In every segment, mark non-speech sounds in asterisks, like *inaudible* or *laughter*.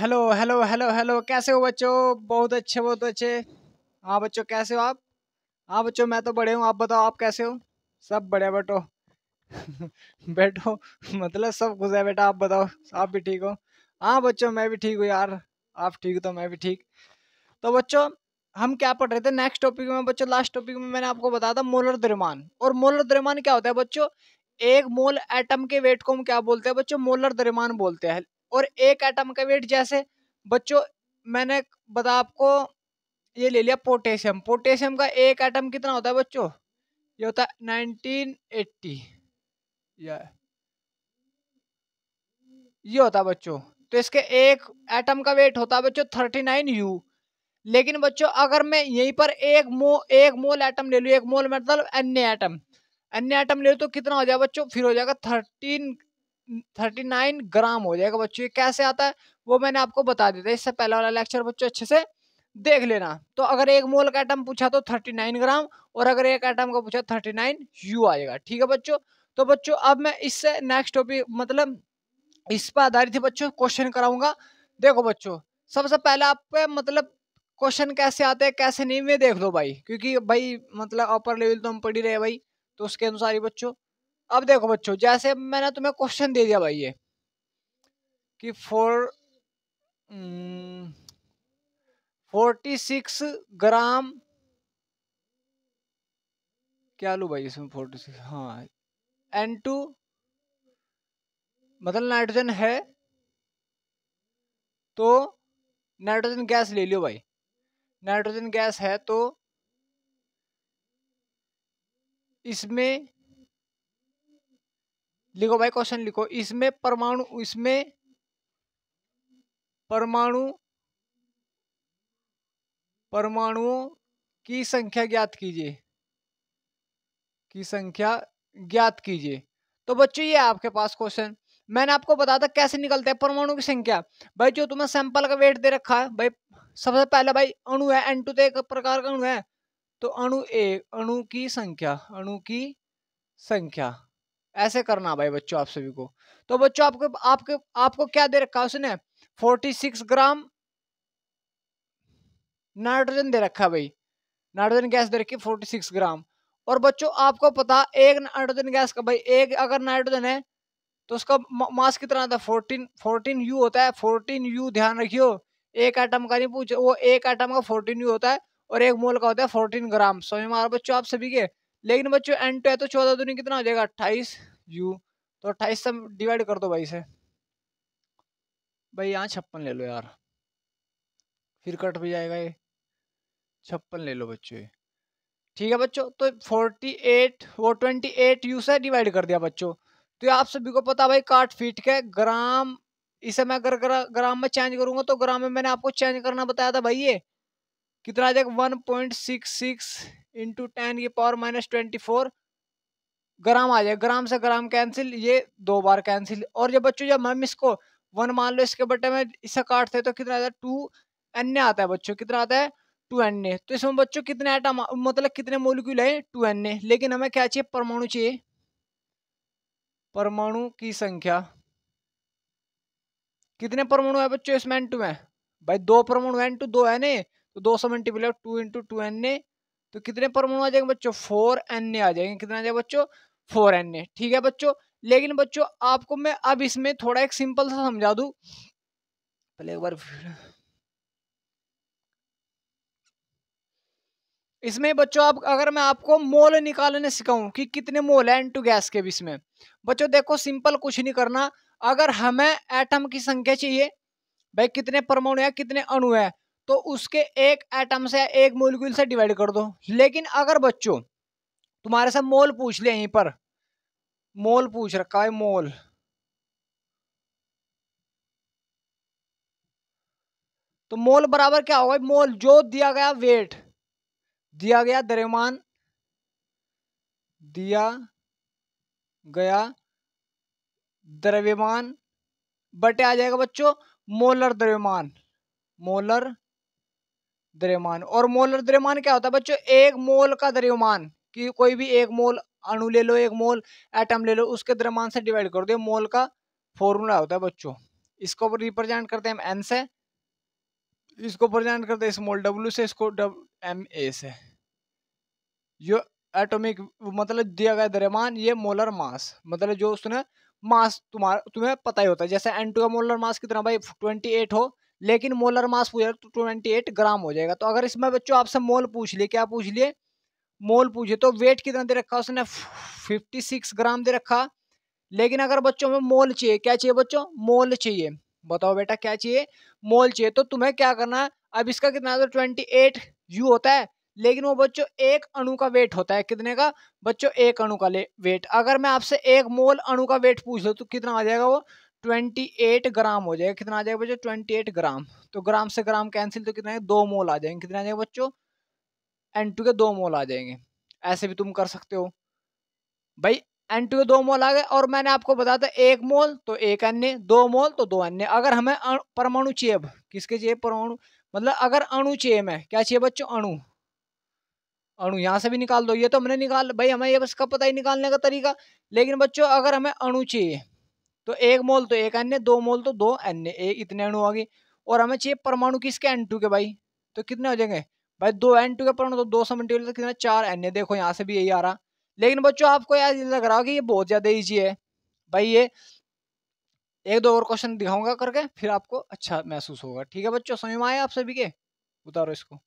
Hello hello hello hello कैसे हो बच्चों बहुत अच्छे बहुत अच्छे हाँ बच्चों कैसे हो आप हाँ बच्चों मैं तो बड़े हूँ आप बताओ आप कैसे हो सब बड़े बैठो *laughs* बैठो मतलब सब कुछ है बेटा आप बताओ आप भी ठीक हो हाँ बच्चों मैं भी ठीक हूँ यार आप ठीक हो तो मैं भी ठीक तो बच्चों हम क्या पढ़ रहे थे नेक्स्ट टॉपिक में बच्चों लास्ट टॉपिक में मैंने आपको बताया था मोलर द्रव्यमान और मोलर द्रव्यमान क्या होता है बच्चों एक मोल एटम के वेट को हम क्या बोलते हैं बच्चों मोलर द्रव्यमान बोलते हैं और एक एटम का वेट जैसे बच्चों मैंने बता आपको ये ले लिया पोटेशियम पोटेशियम का एक एटम कितना होता है बच्चों ये होता है नाइनटीन एट्टी या ये होता है बच्चों तो इसके एक एटम का वेट होता है बच्चों थर्टी नाइन यू लेकिन बच्चों अगर मैं यहीं पर एक मो एक मोल एटम ले लूँ एक मोल मतलब अन्य एटम अन्य एटम ले लूँ तो कितना हो जाएगा बच्चों फिर हो जाएगा थर्टीन थर्टी नाइन ग्राम हो जाएगा बच्चों ये कैसे आता है वो मैंने आपको बता दिया था इससे पहले वाला लेक्चर बच्चों अच्छे से देख लेना तो अगर एक मोल का आइटम पूछा तो थर्टी नाइन ग्राम और अगर एक आइटम का पूछा थर्टी नाइन यू आएगा ठीक है बच्चों तो बच्चों अब मैं इससे नेक्स्ट टॉपिक मतलब इस पर आधारित बच्चों क्वेश्चन कराऊंगा देखो बच्चों सबसे पहले आप पे मतलब क्वेश्चन कैसे आते हैं कैसे नहीं मैं देख लो भाई क्योंकि भाई मतलब अपर लेवल तो हम पढ़ ही रहे भाई तो उसके अनुसार ही बच्चों अब देखो बच्चों जैसे मैंने तुम्हें क्वेश्चन दे दिया भाई ये कि फोर फोर्टी सिक्स ग्राम क्या लू भाई इसमें फोर्टी सिक्स हाँ एन टू मतलब नाइट्रोजन है तो नाइट्रोजन गैस ले लियो भाई नाइट्रोजन गैस है तो इसमें लिखो भाई क्वेश्चन लिखो इसमें परमाणु इसमें परमाणु परमाणुओं की संख्या ज्ञात कीजिए की संख्या ज्ञात कीजिए तो बच्चों ये आपके पास क्वेश्चन मैंने आपको बताया था कैसे निकलते हैं परमाणु की संख्या भाई जो तुम्हें सैंपल का वेट दे रखा है भाई सबसे पहले भाई अणु है एन टू तो एक प्रकार का अणु है तो अणु एक अणु की संख्या अणु की संख्या ऐसे करना भाई बच्चों आप सभी को तो बच्चों आपको आपके आपको क्या दे रखा है उसने फोर्टी सिक्स ग्राम नाइट्रोजन दे रखा है भाई नाइट्रोजन गैस दे रखी फोर्टी सिक्स ग्राम और बच्चों आपको पता एक नाइट्रोजन गैस का भाई एक अगर नाइट्रोजन है तो उसका मास कितना आता है फोर्टीन फोर्टीन यू होता है फोर्टीन यू ध्यान रखियो एक आइटम का नहीं पूछो वो एक आइटम का फोर्टीन यू होता है और एक मोल का होता है फोर्टीन ग्राम समझ में बच्चों आप सभी के लेकिन बच्चों एन टू है तो चौदह दूनी कितना हो जाएगा अट्ठाईस यू तो अट्ठाईस से डिवाइड कर दो भाई से भाई यहाँ छप्पन ले लो यार फिर कट भी जाएगा ये छप्पन ले लो बच्चों ये ठीक है बच्चों तो फोर्टी एट वो एट यू से डिवाइड कर दिया बच्चों तो ये आप सभी को पता भाई काट फीट के ग्राम इसे मैं अगर ग्राम में चेंज करूंगा तो ग्राम में मैंने आपको चेंज करना बताया था भाई ये कितना आ जाएगा one point six six into ten ये power minus twenty four gram आ जाए ग्राम से ग्राम कैंसिल ये दो बार कैंसिल और ये बच्चों जब हम इसको वन मान लो इसके बटे में इसे काटते तो कितना आता है टू एन आता है बच्चों कितना आता है टू एन ए तो इसमें बच्चों कितने आइटम मतलब कितने मोलिक्यूल है टू एन ए लेकिन हमें क्या चाहिए परमाणु चाहिए परमाणु की संख्या कितने परमाणु है बच्चों इसमें एन टू में भाई दो परमाणु एन टू दो एन ए तो दो सौ multiply two into two N A तो कितने परमाणु आ जाएंगे बच्चों फोर एन ए आ जाएंगे कितना आ जाएगा बच्चों फोर एन ए ठीक है बच्चों लेकिन बच्चों आपको मैं अब इसमें थोड़ा एक सिंपल सा समझा दू पहले एक बार इसमें बच्चों आप अगर मैं आपको मोल निकालने सिखाऊं कि कितने मोल है एन टू गैस के बीच में बच्चों देखो सिंपल कुछ नहीं करना अगर हमें एटम की संख्या चाहिए भाई कितने परमाणु है कितने अणु है तो उसके एक एटम से एक मोलिक्यूल से डिवाइड कर दो लेकिन अगर बच्चों तुम्हारे से मोल पूछ ले यहीं पर मोल पूछ रखा है मोल तो मोल बराबर क्या होगा मोल जो दिया गया वेट दिया गया द्रव्यमान दिया गया द्रव्यमान बटे आ जाएगा बच्चों मोलर द्रव्यमान मोलर द्रव्यमान और मोलर द्रव्यमान क्या होता है बच्चों एक मोल का द्रव्यमान कि कोई भी एक मोल अणु ले लो एक मोल एटम ले लो उसके द्रव्यमान से डिवाइड कर दो मोल का फॉर्मूला होता है बच्चों इसको रिप्रेजेंट करते हैं हम एन से इसको प्रेजेंट करते हैं स्मॉल डब्ल्यू से इसको एम ए से जो एटोमिक मतलब दिया गया द्रव्यमान ये मोलर मास मतलब जो उसने मास तुम्हारा तुम्हें पता ही होता है जैसे एन टू का मोलर मास कितना भाई ट्वेंटी एट हो लेकिन मोलर मास पूछा तो ट्वेंटी एट ग्राम हो जाएगा तो अगर इसमें बच्चों आपसे मोल पूछ लिए क्या पूछ लिए मोल पूछे तो वेट कितना दे रखा उसने फिफ्टी सिक्स ग्राम दे रखा लेकिन अगर बच्चों में मोल चाहिए क्या चाहिए बच्चों मोल चाहिए बताओ बेटा क्या चाहिए मोल चाहिए तो तुम्हें क्या करना है अब इसका कितना तो ट्वेंटी एट यू होता है लेकिन वो बच्चों एक अणु का वेट होता है कितने का बच्चों एक अणु का वेट अगर मैं आपसे एक मोल अणु का वेट पूछ लूँ तो कितना आ जाएगा वो ट्वेंटी एट ग्राम हो जाएगा कितना आ जाएगा बच्चों ट्वेंटी एट ग्राम तो ग्राम से ग्राम कैंसिल तो कितना है दो मोल आ जाएंगे कितना आ जाएगा बच्चों एन टू के दो मोल आ जाएंगे ऐसे भी तुम कर सकते हो भाई एन टू के दो मोल आ गए और मैंने आपको बताया था एक मोल तो एक अन्य दो मोल तो दो अन्य अगर हमें परमाणु चाहिए किसके चाहिए परमाणु मतलब अगर अणु चाहिए है क्या चाहिए बच्चों अणु अणु यहाँ से भी निकाल दो ये तो हमने निकाल भाई हमें ये बस कब पता ही निकालने का तरीका लेकिन बच्चों अगर हमें अणु चाहिए तो एक मोल तो एक अन्य दो मोल तो दो अन्य इतने अणु आ गए और हमें चाहिए परमाणु किसके एन टू के भाई तो कितने हो जाएंगे भाई दो एन टू के परमाणु तो दो सौ मल्टीपल तो कितना चार एन देखो यहाँ से भी यही आ रहा लेकिन बच्चों आपको यार लग रहा होगा ये बहुत ज़्यादा ईजी है भाई ये एक दो और क्वेश्चन दिखाऊंगा करके फिर आपको अच्छा महसूस होगा ठीक है बच्चों समय में आए आप सभी के उतारो इसको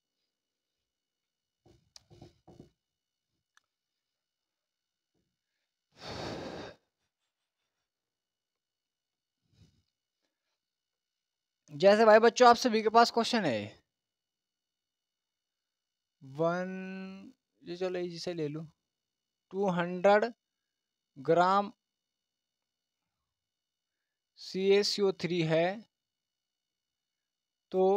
जैसे भाई बच्चों आप सभी के पास क्वेश्चन है वन ये चलो इजी से ले लू two hundred gram C S O three है तो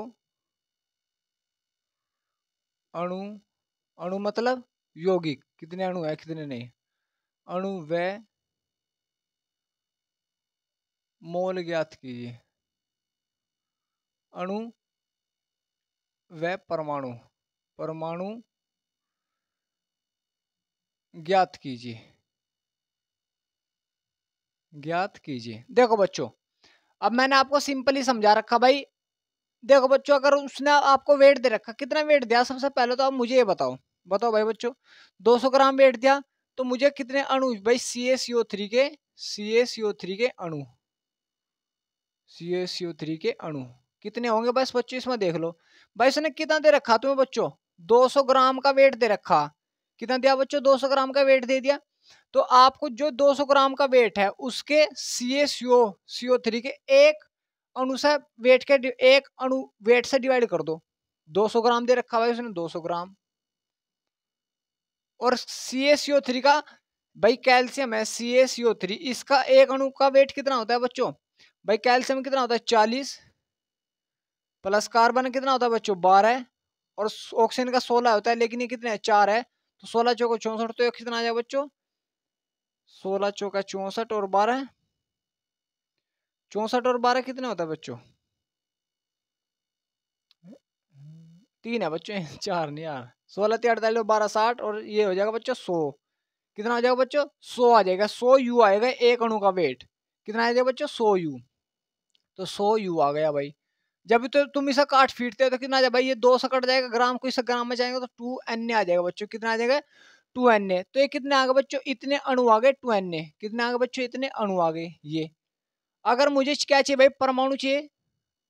अणु अणु मतलब यौगिक कितने अणु है कितने नहीं अणु व मोल ज्ञात कीजिए अणु व परमाणु परमाणु ज्ञात कीजिए ज्ञात कीजिए देखो बच्चों अब मैंने आपको सिंपली समझा रखा भाई देखो बच्चों अगर उसने आपको वेट दे रखा कितना वेट दिया सबसे पहले तो आप मुझे ये बताओ बताओ भाई बच्चों 200 ग्राम वेट दिया तो मुझे कितने अणु भाई सी ए सीओ थ्री के सी ए सीओ थ्री के अणु सी ए सीओ थ्री के अणु कितने होंगे बस बच्चों इसमें देख लो भाई इसने कितना दे रखा तुम्हें बच्चों सौ ग्राम का वेट दे रखा कितना दिया बच्चों सौ ग्राम का वेट दे दिया तो आपको जो 200 ग्राम का वेट है उसके सी ए सी ओ सी ओ थ्री के एक अणु से वेट के एक अणु वेट से डिवाइड कर दो 200 ग्राम दे रखा भाई उसने 200 ग्राम और सी ए सी ओ थ्री का भाई कैल्शियम है सी ए सी ओ थ्री इसका एक अणु का वेट कितना होता है बच्चों भाई कैल्शियम कितना होता है चालीस प्लस कार्बन कितना होता है बच्चों बारह और ऑक्सीजन का सोलह होता है लेकिन ये कितने है चार है तो सोलह चौका चौंसठ तो कितना आ जाएगा बच्चों सोलह चौका चौंसठ और बारह चौंसठ और बारह कितने होता है बच्चों तीन है बच्चों *laughs* चार नहीं यार सोलह तीन अड़तालीस बारह साठ और ये हो जाएगा बच्चों सौ कितना हो जाएगा बच्चों सौ आ जाएगा सौ यू आएगा एक अणु का वेट कितना आ जाएगा बच्चों सौ यू तो सौ यू आ गया भाई जब तो तुम इसे काट फीटते हो तो कितना आ भाई ये दो से कट जाएगा ग्राम को इसे ग्राम में जाएंगे तो टू एन आ जाएगा बच्चों कितना आ जाएगा टू एन ए तो ये कितने आगे बच्चों इतने अणु आ गए टू एन ए कितने आगे बच्चों इतने अणु आ गए ये अगर मुझे क्या चाहिए भाई परमाणु चाहिए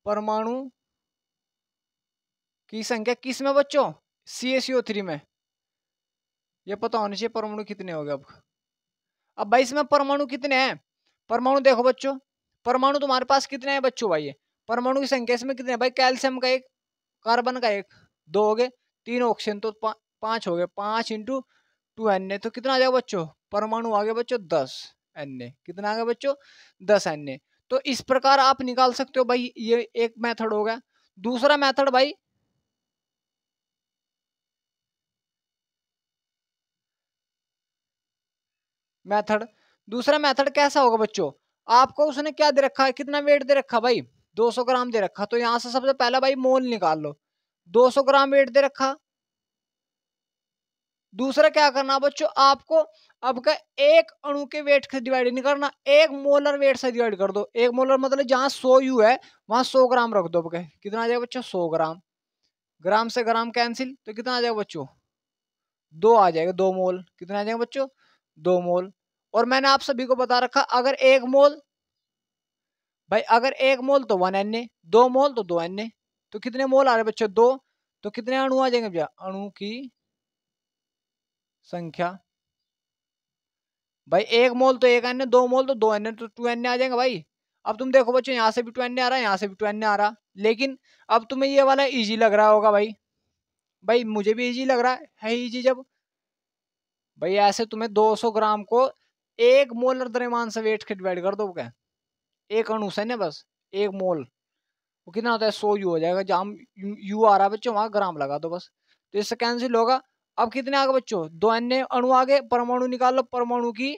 परमाणु की संख्या किस में बच्चों सी एस थ्री में ये पता होना चाहिए परमाणु कितने हो गए अब अब भाई इसमें परमाणु कितने हैं परमाणु देखो बच्चों परमाणु तुम्हारे पास कितने हैं बच्चों भाई ये परमाणु की संख्या इसमें कितने भाई कैल्शियम का एक कार्बन का एक दो हो गए तीन ऑक्सीजन तो पा, हो गए पांच इंटू टू एन ए तो कितना आ जाएगा बच्चों परमाणु आ गया बच्चों दस एन ए कितना आ गया बच्चों दस एन ए तो इस प्रकार आप निकाल सकते हो भाई ये एक मेथड हो गया दूसरा मेथड भाई मेथड दूसरा मेथड कैसा होगा बच्चों आपको उसने क्या दे रखा है कितना वेट दे रखा भाई 200 ग्राम दे रखा तो यहां से सबसे पहला भाई मोल निकाल लो 200 ग्राम वेट दे रखा दूसरा क्या करना बच्चों आपको अब का एक अणु के वेट से डिवाइड नहीं करना एक मोलर वेट से डिवाइड कर दो एक मोलर मतलब जहां सो यू है वहां सौ ग्राम रख दो अब कितना आ जाएगा बच्चों सौ ग्राम ग्राम से ग्राम कैंसिल तो कितना आ जाएगा बच्चों दो आ जाएगा दो मोल कितना आ जाएगा बच्चों दो मोल और मैंने आप सभी को बता रखा अगर एक मोल भाई अगर एक मोल तो वन एन ए दो मोल तो दो एन ए तो कितने मोल आ रहे बच्चों दो तो कितने अणु आ जाएंगे भैया अणु की संख्या भाई एक मोल तो एक एन दो मोल तो दो एन तो टू एन आ जाएंगे भाई अब तुम देखो बच्चों यहाँ से भी टू एन आ रहा है यहाँ से भी टू एन आ रहा लेकिन अब तुम्हें ये वाला इजी लग रहा होगा भाई भाई मुझे भी इजी लग रहा है, है इजी जब भाई ऐसे तुम्हें 200 ग्राम को एक मोलर द्रव्यमान से वेट के डिवाइड कर दो क्या एक अणु है ना बस एक मोल वो कितना होता है सो यू हो जाएगा जहाँ यू आ रहा है बच्चों वहाँ ग्राम लगा दो बस तो इससे कैंसिल होगा अब कितने आगे बच्चों दो अन्य अणु आगे परमाणु निकाल लो परमाणु की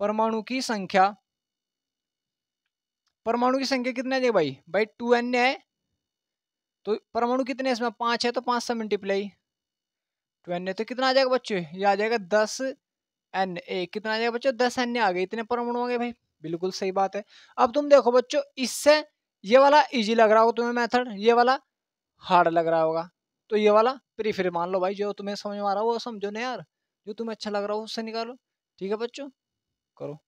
परमाणु की संख्या परमाणु की संख्या कितने आ भाई भाई टू एन है तो परमाणु कितने इसमें पांच है तो पांच से मल्टीप्लाई टू एन तो कितना आ जाएगा बच्चों ये आ जाएगा दस एन ए कितना आ जाएगा बच्चों दस एन आ गए इतने परमाणु आ गए भाई बिल्कुल सही बात है अब तुम देखो बच्चों इससे ये वाला इजी लग रहा होगा तुम्हें मेथड ये वाला हार्ड लग रहा होगा तो ये वाला फिर मान लो भाई जो तुम्हें समझ में आ रहा हो वो समझो ना यार जो तुम्हें अच्छा लग रहा हो उससे निकालो ठीक है बच्चों करो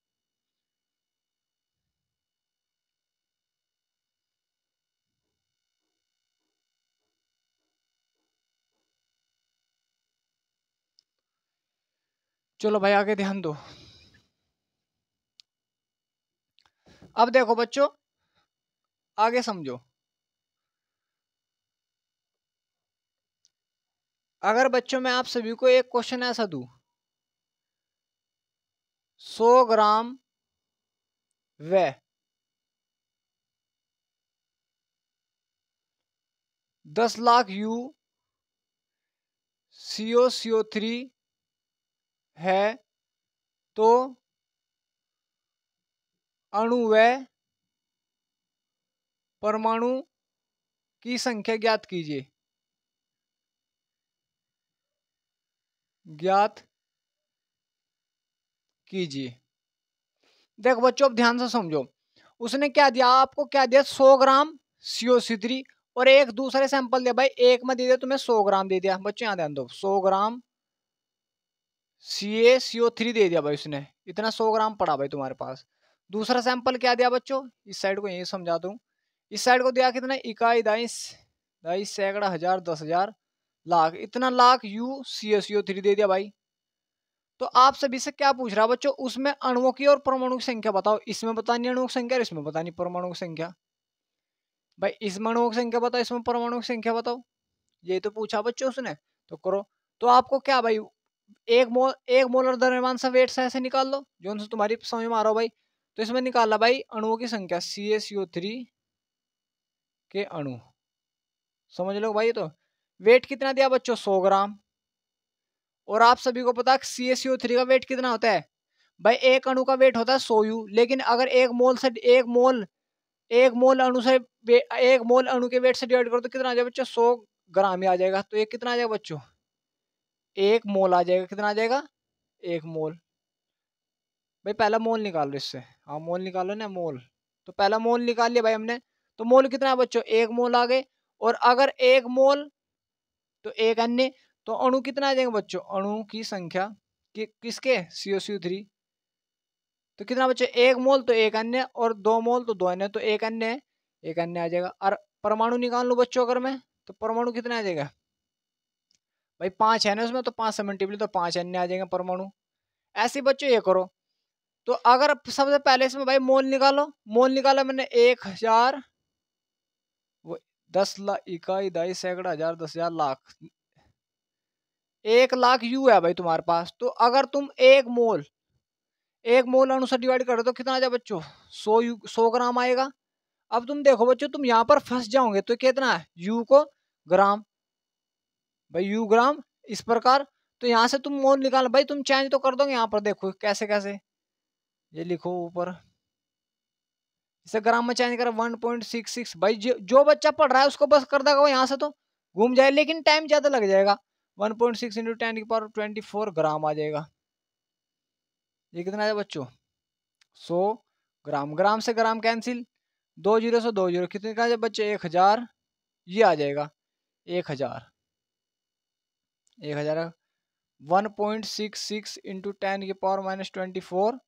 चलो भाई आगे ध्यान दो अब देखो बच्चों आगे समझो अगर बच्चों मैं आप सभी को एक क्वेश्चन ऐसा दू सौ ग्राम व दस lakh U CO CO three है तो अणु व परमाणु की संख्या ज्ञात कीजिए ज्ञात कीजिए देखो बच्चों अब ध्यान से समझो उसने क्या दिया आपको क्या दिया सौ ग्राम सीओ सी थ्री और एक दूसरे सैंपल दिया भाई एक में दे दिया तुम्हें सौ ग्राम दे दिया बच्चों यहां ध्यान दो सौ ग्राम सी ए सीओ थ्री दे दिया भाई उसने इतना सौ ग्राम पड़ा भाई तुम्हारे पास दूसरा सैंपल क्या दिया बच्चों इस साइड को यही समझा दूँ इस साइड को दिया कितना इकाई दाइस दाइस सैकड़ा हजार दस हजार लाख इतना lakh U C S U three दे दिया भाई तो आप सभी से क्या पूछ रहा बच्चों उसमें अणुओं की और परमाणु की संख्या बताओ इसमें बतानी अणुओं की संख्या इसमें बतानी परमाणु की संख्या भाई इसमें अणुओं की संख्या बताओ इसमें परमाणु की संख्या बताओ ये तो पूछा बच्चों उसने तो करो तो आपको क्या भाई एक मोल एक मोलर दरमान से वेट से ऐसे निकाल लो जो उनसे तुम्हारी समझ में आ रहा हो भाई तो इसमें निकाला भाई अणुओं की संख्या सी ए सी ओ थ्री के अणु समझ लो भाई तो वेट कितना दिया बच्चों सौ ग्राम और आप सभी को पता सी ए सी ओ थ्री का वेट कितना होता है भाई एक अणु का वेट होता है सो यू लेकिन अगर एक मोल से एक मोल एक मोल अणु से एक मोल अणु के वेट से डिवाइड करो तो कितना आ जाएगा बच्चों सौ ग्राम ही आ जाएगा तो एक कितना आ जाएगा बच्चों एक मोल आ जाएगा कितना आ जाएगा एक मोल भाई पहला मोल निकाल लो इससे हाँ मोल निकालो ना मोल तो पहला मोल निकाल लिया भाई हमने तो मोल कितना है बच्चों एक मोल आ गए और अगर एक मोल तो एक अन्य तो अणु कितना आ जाएंगे बच्चों अणु की संख्या कि, किसके सी ओ सी थ्री तो कितना बच्चों एक मोल तो एक अन्य और दो मोल तो दो अन्य तो एक अन्य है एक अन्य आ जाएगा और परमाणु निकाल लो बच्चों अगर मैं तो परमाणु कितना आ जाएगा भाई पांच है ना उसमें तो पांच से तो पांच अन्य आ जाएंगे परमाणु ऐसे बच्चों ये करो तो अगर सबसे पहले इसमें भाई मोल निकालो मोल निकाला मैंने एक हजार वो दस लाख इकाई दाई सैकड़ा हजार दस हजार लाख एक लाख यू है भाई तुम्हारे पास तो अगर तुम एक मोल एक मोल अनुसार डिवाइड कर तो कितना आ जाए बच्चों सौ यू सौ ग्राम आएगा अब तुम देखो बच्चों तुम यहाँ पर फंस जाओगे तो कितना है यू को ग्राम भाई यू ग्राम इस प्रकार तो यहाँ से तुम मोल निकाल भाई तुम चेंज तो कर दोगे यहाँ पर देखो कैसे कैसे ये लिखो ऊपर इसे ग्राम में चेंज करा वन पॉइंट सिक्स सिक्स भाई जो, जो बच्चा पढ़ रहा है उसको बस कर देगा वो यहाँ से तो घूम जाए लेकिन टाइम ज़्यादा लग जाएगा one point six into ten की पावर ट्वेंटी फोर ग्राम आ जाएगा ये कितना आया बच्चों सौ ग्राम ग्राम से ग्राम कैंसिल दो जीरो से दो जीरो कितने का बच्चे एक हज़ार ये आ जाएगा एक हज़ार एक हज़ार one point six six into ten की पावर माइनस ट्वेंटी फोर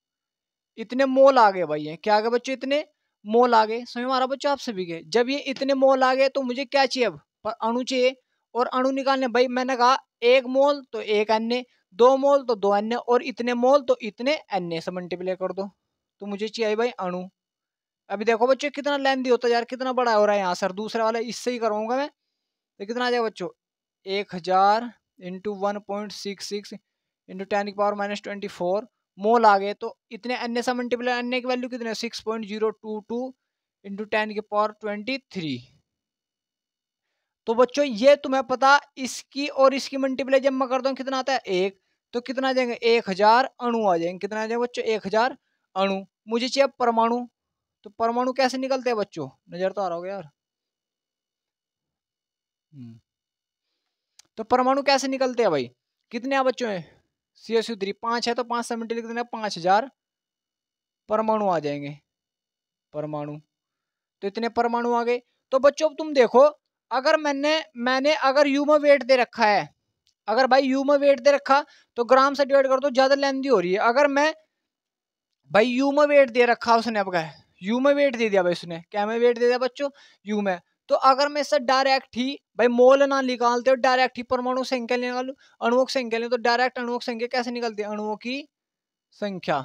इतने मोल आ गए भाई ये क्या आ गए बच्चों इतने मोल आ गए समझ में आ रहा बच्चों आप सभी के जब ये इतने मोल आ गए तो मुझे क्या चाहिए अब पर अणु चाहिए और अणु निकालने भाई मैंने कहा एक मोल तो एक अन्य दो मोल तो दो अन्य और इतने मोल तो इतने अन्य से मल्टीप्लाई कर दो तो मुझे चाहिए भाई अणु अभी देखो बच्चों कितना लेंदी होता है यार कितना बड़ा हो रहा है यहाँ सर दूसरा वाला इससे ही करवाऊंगा मैं तो कितना आ जाएगा बच्चों एक हज़ार into one point six six into ten की power minus twenty four mole आ गए तो इतने अन्य से मल्टीप्लाई अन्य की वैल्यू कितने six point zero two two into ten के पावर ट्वेंटी थ्री तो बच्चों ये तुम्हें पता इसकी और इसकी मल्टीप्लाई जब मैं करता हूँ कितना आता है एक तो कितना जाएंगे एक हजार अणु आ जाएंगे कितना जाएंगे बच्चों एक हजार अणु मुझे चाहिए परमाणु तो परमाणु कैसे निकलते हैं बच्चों नजर तो आ रहा होगा यार हम्म। तो परमाणु कैसे निकलते हैं भाई कितने बच्चों हैं सी एस यू थ्री पाँच है तो पाँच से मिनट लिख देना पाँच हजार परमाणु आ जाएंगे परमाणु तो इतने परमाणु आ गए तो बच्चों अब तुम देखो अगर मैंने मैंने अगर यू में वेट दे रखा है अगर भाई यू में वेट दे रखा तो ग्राम से डिवाइड कर दो ज़्यादा लेंदी हो रही है अगर मैं भाई यू में वेट दे रखा उसने अब यू में वेट दे दिया भाई उसने क्या में वेट दे दिया बच्चों यू में तो अगर मैं सर डायरेक्ट ही भाई मोल ना निकालते हो डायरेक्ट ही परमाणु संख्या निकालू अणुओं की संख्या तो डायरेक्ट अणुओं की संख्या कैसे निकलती है अणुओं की संख्या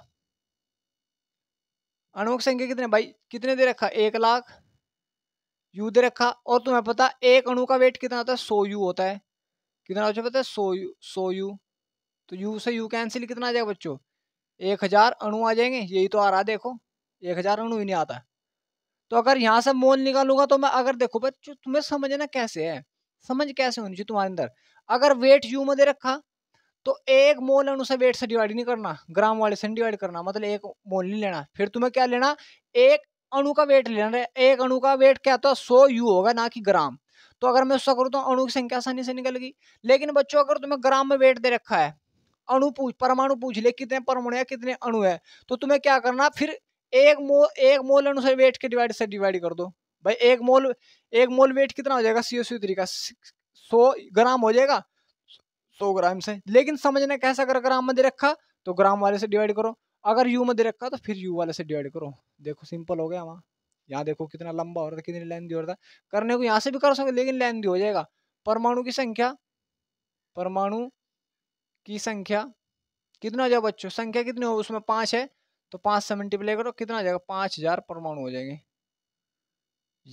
अणुओं की संख्या कितने भाई कितने दे रखा एक लाख यू दे रखा और तुम्हें पता एक अणु का वेट कितना होता है सो यू होता है कितना पता है सो यू सो यू तो यू से यू कैंसिल कितना आ जाएगा बच्चों एक हजार अणु आ जाएंगे यही तो आ रहा देखो एक हजार अणु ही नहीं आता तो अगर यहाँ से मोल निकालूंगा तो मैं अगर देखो भाई तुम्हें समझना कैसे है समझ कैसे होनी चाहिए तुम्हारे अंदर अगर वेट यू में दे रखा तो एक मोल है वेट से डिवाइड नहीं करना ग्राम वाले से डिवाइड करना मतलब एक मोल नहीं लेना फिर तुम्हें क्या लेना एक अणु का वेट लेना एक अणु का वेट क्या होता है यू होगा ना कि ग्राम तो अगर मैं उसका करूँ तो अणु की संख्या आसानी से गई लेकिन बच्चों अगर तुम्हें ग्राम में वेट दे रखा है अणु पूछ परमाणु पूछ ले कितने परमाणु है कितने अणु है तो तुम्हें क्या करना फिर एक मो एक मोल अनुसार वेट के डिवाइड से डिवाइड कर दो भाई एक मोल एक मोल वेट कितना हो जाएगा सी ओ सी तरीका का सौ ग्राम हो जाएगा सौ ग्राम से लेकिन समझने कैसा अगर ग्राम में दे रखा तो ग्राम वाले से डिवाइड करो अगर यू में दे रखा तो फिर यू वाले से डिवाइड करो देखो सिंपल हो गया वहाँ यहाँ देखो कितना लंबा हो रहा था कितनी लेंथ हो रहा था करने को यहाँ से भी कर सकते लेकिन लेंथ हो जाएगा परमाणु की संख्या परमाणु की संख्या कितना हो जाए बच्चों संख्या कितनी हो उसमें पाँच है तो पाँच से मल्टीप्लाई करो कितना जाएगा पाँच हजार परमाणु हो जाएंगे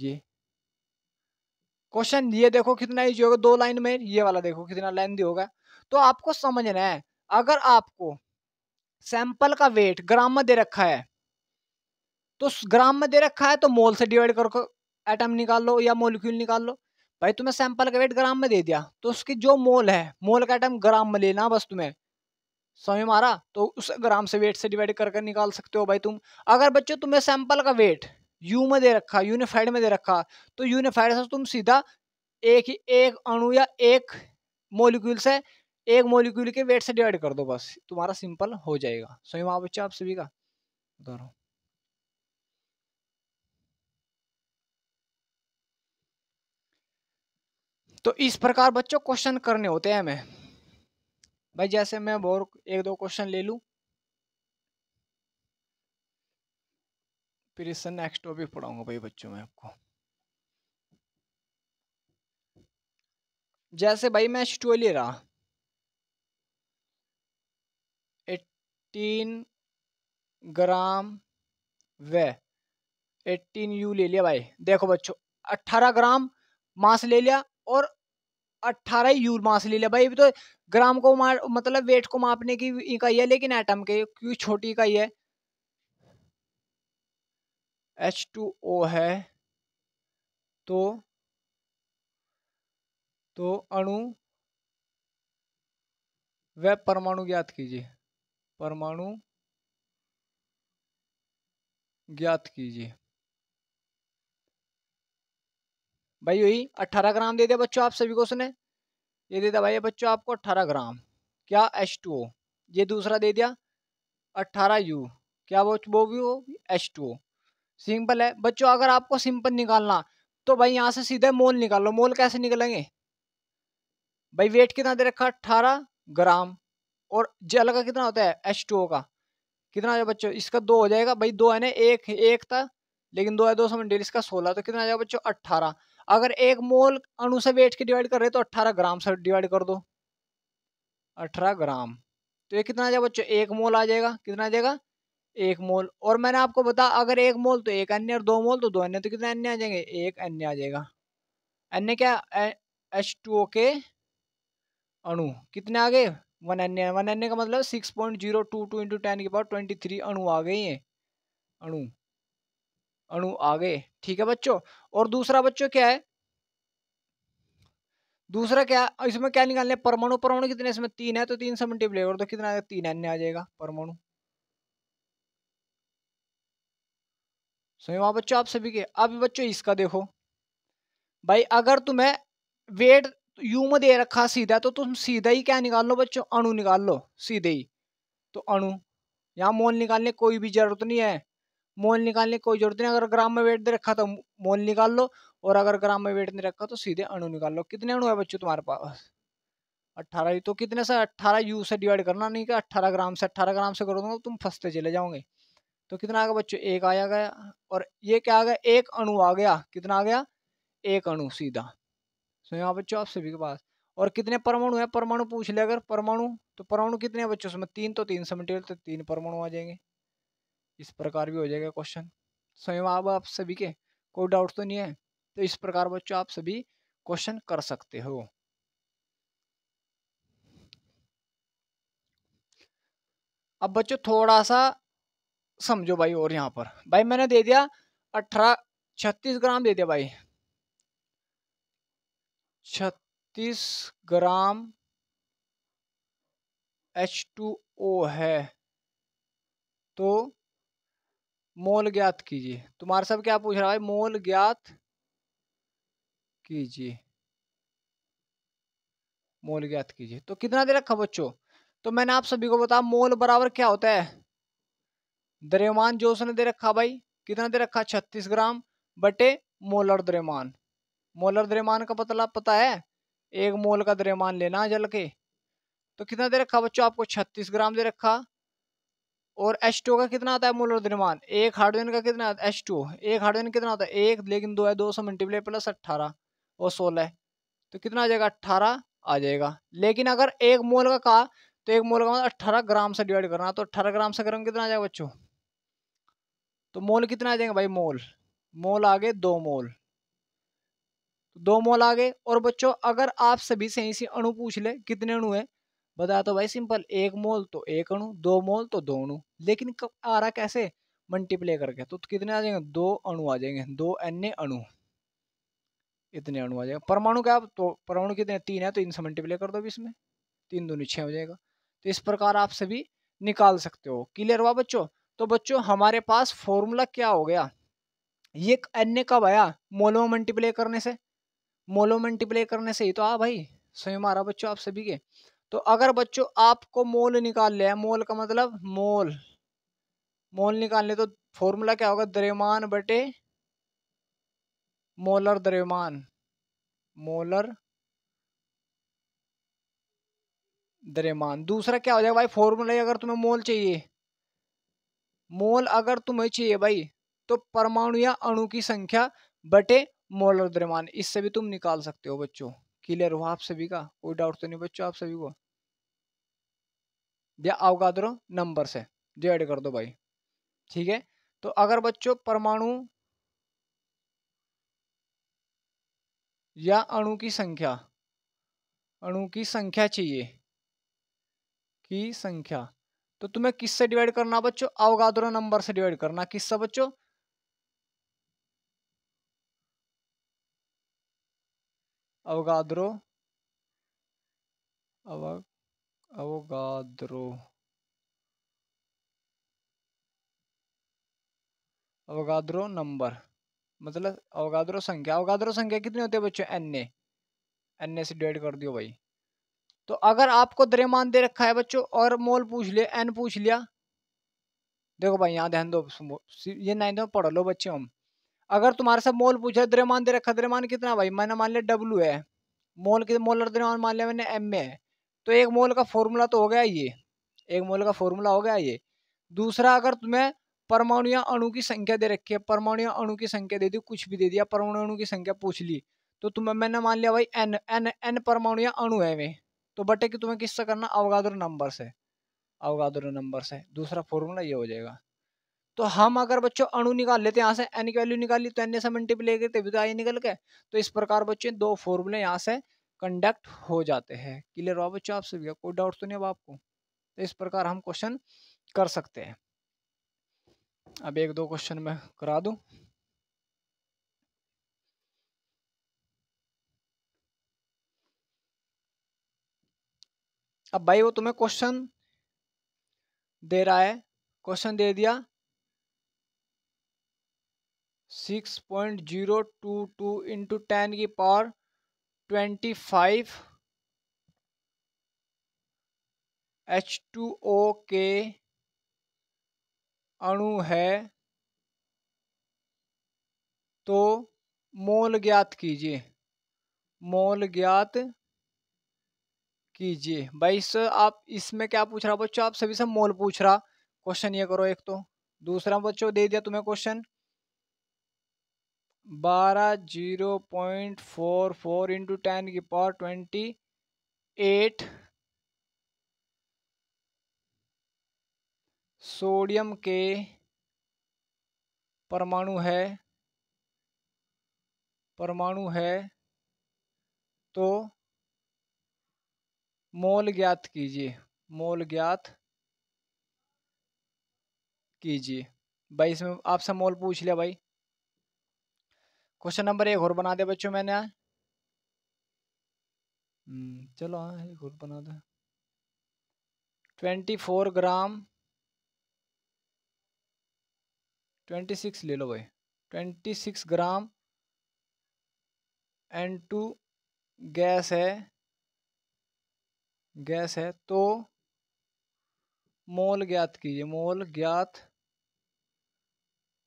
ये क्वेश्चन ये देखो कितना ईजी होगा दो लाइन में ये वाला देखो कितना लेंदी होगा तो आपको समझना है अगर आपको सैंपल का वेट ग्राम में दे रखा है तो ग्राम में दे रखा है तो मोल से डिवाइड करके एटम निकाल लो या मोलिक्यूल निकाल लो भाई तुम्हें सैंपल का वेट ग्राम में दे दिया तो उसकी जो मोल है मोल का एटम ग्राम में लेना बस तुम्हें समय मारा तो उस ग्राम से वेट से डिवाइड करके कर निकाल सकते हो भाई तुम अगर बच्चों तुम्हें सैंपल का वेट यू में दे रखा यूनिफाइड में दे रखा तो यूनिफाइड से तुम सीधा एक ही एक अणु या एक मोलिक्यूल से एक मोलिक्यूल के वेट से डिवाइड कर दो बस तुम्हारा सिंपल हो जाएगा सही वहां बच्चा आप सभी का दोनों तो इस प्रकार बच्चों क्वेश्चन करने होते हैं हमें भाई जैसे मैं और एक दो क्वेश्चन ले लूँ फिर इससे नेक्स्ट टॉपिक पढ़ाऊंगा भाई बच्चों में आपको जैसे भाई मैं स्टो ले रहा एट्टीन ग्राम व एट्टीन यू ले लिया भाई देखो बच्चों अट्ठारह ग्राम मांस ले लिया और अट्ठारह यूर मास ले लिया भाई अभी तो ग्राम को मार मतलब वेट को मापने की इकाई है लेकिन एटम के क्योंकि छोटी इकाई है एच टू ओ है तो तो अणु व परमाणु ज्ञात कीजिए परमाणु ज्ञात कीजिए भाई वही अट्ठारह ग्राम दे दिया बच्चों आप सभी को उसने ये दे दिया भाई बच्चों आपको अट्ठारह ग्राम क्या एच टू ओ ये दूसरा दे दिया अट्ठारह यू क्या वो वो भी हो एच टू ओ सिंपल है बच्चों अगर आपको सिंपल निकालना तो भाई यहाँ से सीधे मोल निकाल लो मोल कैसे निकलेंगे भाई वेट कितना दे रखा अट्ठारह ग्राम और जल का कितना होता है एच टू ओ का कितना हो बच्चों इसका दो हो जाएगा भाई दो है ना एक एक था लेकिन दो है दो सौ मंडेल इसका सोलह तो कितना आ जाएगा बच्चों अट्ठारह अगर एक मोल अणु से वेट के डिवाइड कर रहे तो अट्ठारह ग्राम से डिवाइड कर दो अठारह ग्राम तो ये कितना आ जाएगा बच्चों एक मोल आ जाएगा कितना आ जाएगा एक मोल और मैंने आपको बता अगर एक मोल तो एक अन्य और दो मोल तो दो अन्य तो कितने अन्य आ जाएंगे एक अन्य आ जाएगा अन्य क्या एच टू ओ के अणु कितने आ गए वन अन्य वन अन्य का मतलब six point zero two two into ten के पास ट्वेंटी थ्री अणु आ गए हैं अणु अणु आ गए ठीक है बच्चों और दूसरा बच्चों क्या है दूसरा क्या इसमें क्या निकालने परमाणु परमाणु कितने इसमें तीन है तो तीन से मल्टीप्लाई और तो कितना तीन अन्य आ जाएगा परमाणु सही वहां बच्चों आप सभी के अब बच्चों इसका देखो भाई अगर तुम्हें वेट यू में दे रखा सीधा तो तुम सीधा ही क्या निकाल लो बच्चों अणु निकाल लो सीधे ही तो अणु यहाँ मोल निकालने कोई भी जरूरत नहीं है मोल निकालने की कोई जरूरत नहीं अगर ग्राम में वेट दे रखा तो मोल निकाल लो और अगर ग्राम में वेट नहीं रखा तो सीधे अणु निकाल लो कितने अणु है बच्चों तुम्हारे पास अट्ठारह तो कितने से अट्ठारह यू से डिवाइड करना नहीं कि तो अट्ठारह ग्राम से अट्ठारह ग्राम से करो तो तुम फंसते चले जाओगे तो कितना आ गया बच्चों एक आया गया और ये क्या आ गया एक अणु आ गया कितना आ गया एक अणु सीधा सुनो बच्चों आप सभी के पास और कितने परमाणु है परमाणु पूछ ले अगर परमाणु तो परमाणु कितने बच्चों उसमें तीन तो तीन से मटेरियल तो तीन परमाणु आ जाएंगे इस प्रकार भी हो जाएगा क्वेश्चन स्वयं आप आप सभी के कोई डाउट तो नहीं है तो इस प्रकार बच्चों आप सभी क्वेश्चन कर सकते हो अब बच्चों थोड़ा सा समझो भाई और यहाँ पर भाई मैंने दे दिया अठारह छत्तीस ग्राम दे दिया भाई छत्तीस ग्राम एच टू ओ है तो मोल ज्ञात कीजिए तुम्हारे सब क्या पूछ रहा है भाई मोल ज्ञात कीजिए मोल ज्ञात कीजिए तो कितना दे रखा बच्चों तो मैंने आप सभी को बताया मोल बराबर क्या होता है द्रव्यमान जो उसने दे रखा भाई कितना दे रखा छत्तीस ग्राम बटे मोलर द्रव्यमान मोलर द्रव्यमान का पतला पता है एक मोल का द्रव्यमान लेना जल के तो कितना दे रखा बच्चों आपको छत्तीस ग्राम दे रखा और एच टू का कितना आता है मोलर द्रव्यमान एक हाइड्रोजन का कितना आता है एच टू एक हाइड्रोजन कितना आता है एक लेकिन दो है दो सौ मल्टीप्लाई प्लस अट्ठारह और सोलह तो कितना आ जाएगा अट्ठारह आ जाएगा लेकिन अगर एक मोल का कहा तो एक मोल का मतलब अट्ठारह ग्राम से डिवाइड करना तो अट्ठारह ग्राम से ग्राम कितना आ जाएगा बच्चों तो मोल कितना आ जाएगा भाई मोल मोल आगे दो मोल तो दो मोल आगे और बच्चों अगर आप सभी से इसी अणु पूछ ले कितने अणु है बता तो भाई सिंपल एक मोल तो एक अणु दो मोल तो दो अणु लेकिन कब आ रहा कैसे मल्टीप्ले करके तो कितने आ जाएंगे दो अणु आ जाएंगे दो अन्य अणु इतने अणु आ जाएंगे परमाणु क्या तो परमाणु कितने तीन है तो इनसे मल्टीप्ले कर दो इसमें तीन दो छः हो जाएगा तो इस प्रकार आप सभी निकाल सकते हो क्लियर हुआ बच्चों तो बच्चों हमारे पास फॉर्मूला क्या हो गया ये अन्य कब आया मोलो मल्टीप्ले करने से मोलो मल्टीप्ले करने से ही तो आ भाई स्वयं आ रहा बच्चों आप सभी के तो अगर बच्चों आपको मोल निकाल लिया मोल का मतलब मोल मोल निकाल ले तो फॉर्मूला क्या होगा द्रव्यमान बटे मोलर द्रव्यमान मोलर द्रव्यमान दूसरा क्या हो जाएगा भाई फॉर्मूला अगर तुम्हें मोल चाहिए मोल अगर तुम्हें चाहिए भाई तो परमाणु या अणु की संख्या बटे मोलर द्रव्यमान इससे भी तुम निकाल सकते हो बच्चों क्लियर हो आप सभी का कोई डाउट तो नहीं बच्चों आप सभी को या अवगाद्रो नंबर से जो ऐड कर दो भाई ठीक है तो अगर बच्चों परमाणु या अणु की संख्या अणु की संख्या चाहिए की संख्या तो तुम्हें किससे डिवाइड करना बच्चों अवगाद्रो नंबर से डिवाइड करना किससे बच्चों अवगाद्रो अवग अवगाद्रो अवगाद्रो नंबर मतलब अवगाद्रो संख्या अवगाद्रो संख्या कितनी होती है बच्चों एन ए एन ए से डिवाइड कर दियो भाई तो अगर आपको द्रेमान दे रखा है बच्चों और मोल पूछ लिया एन पूछ लिया देखो भाई यहाँ ध्यान दो ये नहीं दो तो पढ़ लो बच्चे हम अगर तुम्हारे साथ मोल पूछा द्रेमान दे रखा द्रेमान कितना भाई मैंने मान लिया डब्ल्यू है मोल कितना मोल और द्रेमान मान लिया मैंने एम ए है तो एक मोल का फॉर्मूला तो हो गया ये एक मोल का फॉर्मूला हो गया ये दूसरा अगर तुम्हें परमाणु या अणु की संख्या दे रखी है परमाणु या अणु की संख्या दे दी कुछ भी दे दिया परमाणु अणु की संख्या पूछ ली तो तुम्हें मैंने मान लिया भाई एन एन एन परमाणु या अणु है वे तो बटे कि तुम्हें किससे करना अवगाधुर नंबर से अवगादुर नंबर से दूसरा फॉर्मूला ये हो जाएगा तो हम अगर बच्चों अणु निकाल लेते यहाँ से एन की वैल्यू निकाल ली तो एन से मल्टीप्लाई करते आई निकल के तो इस प्रकार बच्चे दो फॉर्मूले यहाँ से कंडक्ट हो जाते हैं क्लियर हुआ बच्चों आप सभी कोई डाउट तो नहीं अब आपको तो इस प्रकार हम क्वेश्चन कर सकते हैं अब एक दो क्वेश्चन मैं करा दूं अब भाई वो तुम्हें क्वेश्चन दे रहा है क्वेश्चन दे दिया six point zero two two into ten की power twenty five H two O के अणु है तो मोल ज्ञात कीजिए मोल ज्ञात कीजिए भाई सर आप इसमें क्या पूछ रहा बच्चों आप सभी से मोल पूछ रहा क्वेश्चन ये करो एक तो दूसरा बच्चों दे दिया तुम्हें क्वेश्चन बारह zero point four four into ten की पावर ट्वेंटी एट सोडियम के परमाणु है परमाणु है तो मोल ज्ञात कीजिए मोल ज्ञात कीजिए भाई इसमें आपसे मोल पूछ लिया भाई क्वेश्चन नंबर एक और बना दे बच्चों मैंने आज हम्म, चलो हाँ एक और बना दे twenty four gram twenty six ले लो भाई twenty six gram N two gas है गैस है तो मोल ज्ञात कीजिए मोल ज्ञात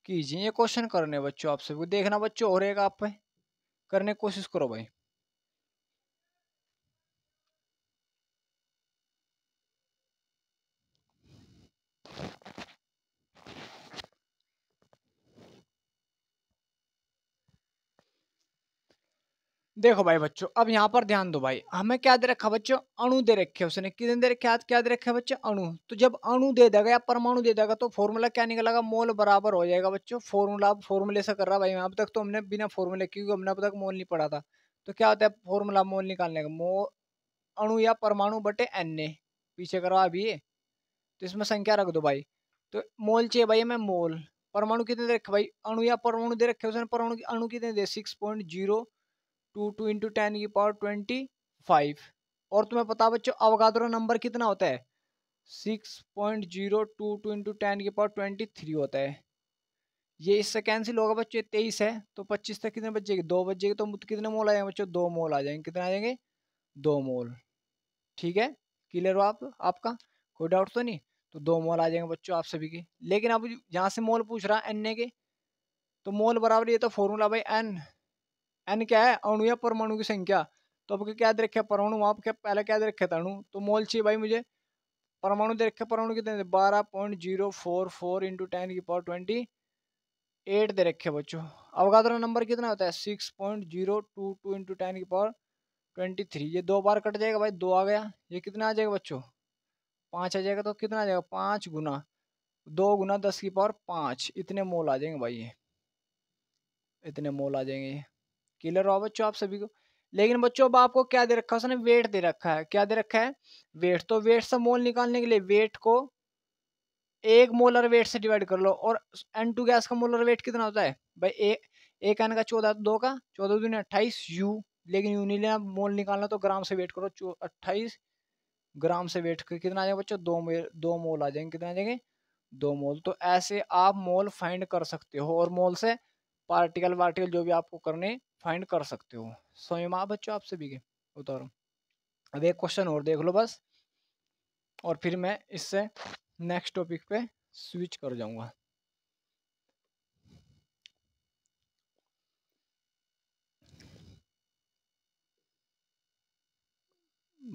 कीजिए ये क्वेश्चन करने बच्चों आप सभी को देखना बच्चों और एक आप करने की कोशिश करो भाई देखो भाई बच्चों अब यहाँ पर ध्यान दो भाई हमें क्या दे रखा बच्चों अणु दे रखे उसने कितने दे रखे क्या दे रखे बच्चे अणु तो जब अणु दे देगा या परमाणु दे देगा तो फॉर्मूला क्या निकलेगा मोल बराबर हो जाएगा बच्चों फॉर्मूला अब फॉर्मूले से कर रहा भाई अब तक तो हमने बिना फॉर्मूले क्योंकि हमने अब तक मोल नहीं पढ़ा था तो क्या होता है फॉर्मूला मोल निकालने का मोल अणु या परमाणु बटे एन ए पीछे करवा अभी ये तो इसमें संख्या रख दो भाई तो मोल चाहिए भाई हमें मोल परमाणु कितने दे रखे भाई अणु या परमाणु दे रखे उसने परमाणु अणु कितने दे six point zero two two into ten की पावर ट्वेंटी फाइव और तुम्हें पता बच्चों अवगाद्रो नंबर कितना होता है six point zero two two into ten की पावर ट्वेंटी थ्री होता है ये इससे कैंसिल होगा बच्चों तेईस है तो पच्चीस तक कितने बचेगी दो बचेगी तो कितने मोल आ जाएंगे बच्चों दो मोल आ जाएंगे कितने आ जाएंगे दो मोल ठीक है क्लियर हो आप आपका कोई डाउट तो नहीं तो दो मोल आ जाएंगे बच्चों आप सभी के लेकिन अब यहाँ से मोल पूछ रहा है एन ए के तो मोल बराबर ये तो फॉर्मूला भाई एन एन क्या है अणु या परमाणु की संख्या तो आपको क्या याद रखे परमाणु वहां क्या पहले क्या याद रखे था अणु तो मोल चाहिए भाई मुझे परमाणु दे रखे परमाणु कितने बारह point zero four four into ten की पावर ट्वेंटी एट दे रखे बच्चों अवगाद्रा नंबर कितना होता है six point zero two two into ten की पावर ट्वेंटी थ्री ये दो बार कट जाएगा भाई दो आ गया ये कितना आ जाएगा बच्चों पाँच आ जाएगा तो कितना आ जाएगा पाँच गुना दो गुना दस की पावर पाँच इतने मोल आ जाएंगे भाई ये इतने मोल आ जाएंगे ये क्लियर हुआ बच्चों आप सभी को लेकिन बच्चों अब आपको क्या दे रखा है उसने वेट दे रखा है क्या दे रखा है वेट तो वेट से मोल निकालने के लिए वेट को एक मोलर वेट से डिवाइड कर लो और एन टू गैस का मोलर वेट कितना होता है भाई ए, एक एन का चौदह दो का चौदह दूनी अट्ठाईस यू लेकिन यू नहीं लेना मोल निकालना तो ग्राम से वेट करो अट्ठाईस ग्राम से वेट कितना आ जाएगा बच्चों दो मोल दो मोल आ जाएंगे कितना आ जाएंगे दो मोल तो ऐसे आप मोल फाइंड कर सकते हो और मोल से पार्टिकल वार्टिकल जो भी आपको करने फाइंड कर सकते हो स्वयं आप बच्चों आपसे भी के उतारो अब एक क्वेश्चन और देख लो बस और फिर मैं इससे नेक्स्ट टॉपिक पे स्विच कर जाऊंगा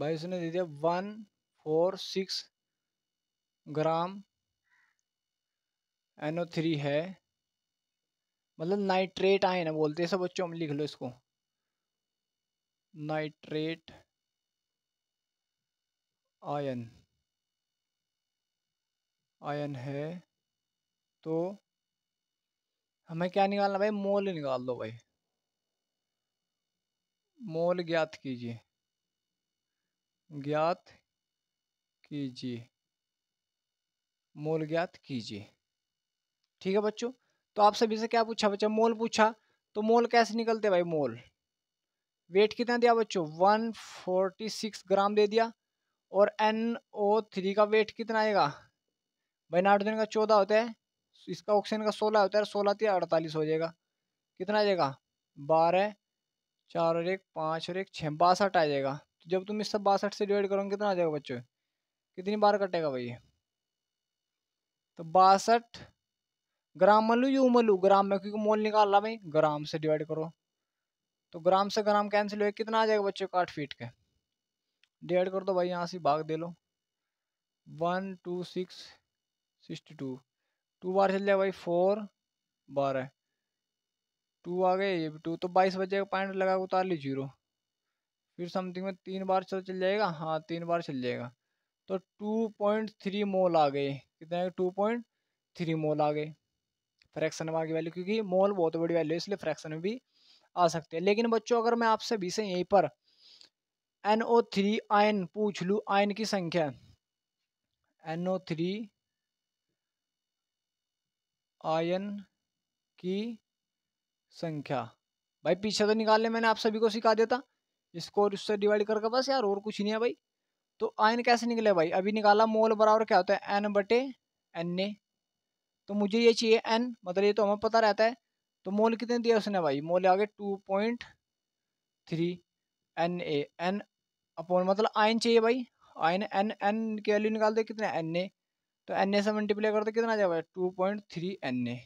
भाई उसने दे दिया one four six gram NO three है मतलब नाइट्रेट आयन बोलते हैं सब बच्चों हम लिख लो इसको नाइट्रेट आयन आयन है तो हमें क्या निकालना भाई मोल निकाल दो भाई मोल ज्ञात कीजिए ज्ञात कीजिए मोल ज्ञात कीजिए ठीक है बच्चों तो आप सभी से क्या पूछा बच्चा मोल पूछा तो मोल कैसे निकलते भाई मोल वेट कितना दिया बच्चों वन फोर्टी सिक्स ग्राम दे दिया और एन ओ थ्री का वेट कितना आएगा भाई नाइट्रोजन का चौदह होता है इसका ऑक्सीजन का सोलह होता है सोलह तीन तो अड़तालीस हो जाएगा कितना आ जाएगा बारह चार और एक पाँच और एक छः बासठ आ जाएगा तो जब तुम इससे बासठ से डिवाइड करोगे कितना आ जाएगा बच्चों कितनी बार कटेगा भाई तो बासठ ग्राम मलू यू मलू ग्राम में क्योंकि मोल निकाल रहा भाई ग्राम से डिवाइड करो तो ग्राम से ग्राम कैंसिल हुए कितना आ जाएगा बच्चे को आठ फीट के डिवाइड कर दो भाई यहाँ से भाग दे लो one two six sixty two two बार चल जाए भाई फोर बार टू आ गए ये भी टू तो बाईस बच जाएगा पॉइंट लगा के उतार ली जीरो फिर समथिंग में तीन बार चल चल जाएगा हाँ तीन बार चल जाएगा तो टू पॉइंट थ्री मोल आ गए कितने टू पॉइंट थ्री मोल आ गए फ्रैक्शन में आगे वैल्यू क्योंकि मोल बहुत बड़ी वैल्यू है इसलिए फ्रैक्शन में भी आ सकते हैं लेकिन बच्चों अगर मैं आपसे भी से यहीं पर एन ओ थ्री आयन पूछ लूँ आयन की संख्या एन ओ थ्री आयन की संख्या भाई पीछे तो निकालने मैंने आप सभी को सिखा देता इसको और उससे डिवाइड करके बस यार और कुछ नहीं है भाई तो आयन कैसे निकले भाई अभी निकाला मोल बराबर क्या होता है एन बटे एन ए तो मुझे ये चाहिए एन मतलब ये तो हमें पता रहता है तो मोल कितने दिया उसने भाई मोल आ गए two point three N A N upon मतलब आयन चाहिए भाई आयन एन एन की वैल्यू निकाल दे कितने एन ए तो एन ए से मल्टीप्लाई कर दे कितना जाए भाई two point three N A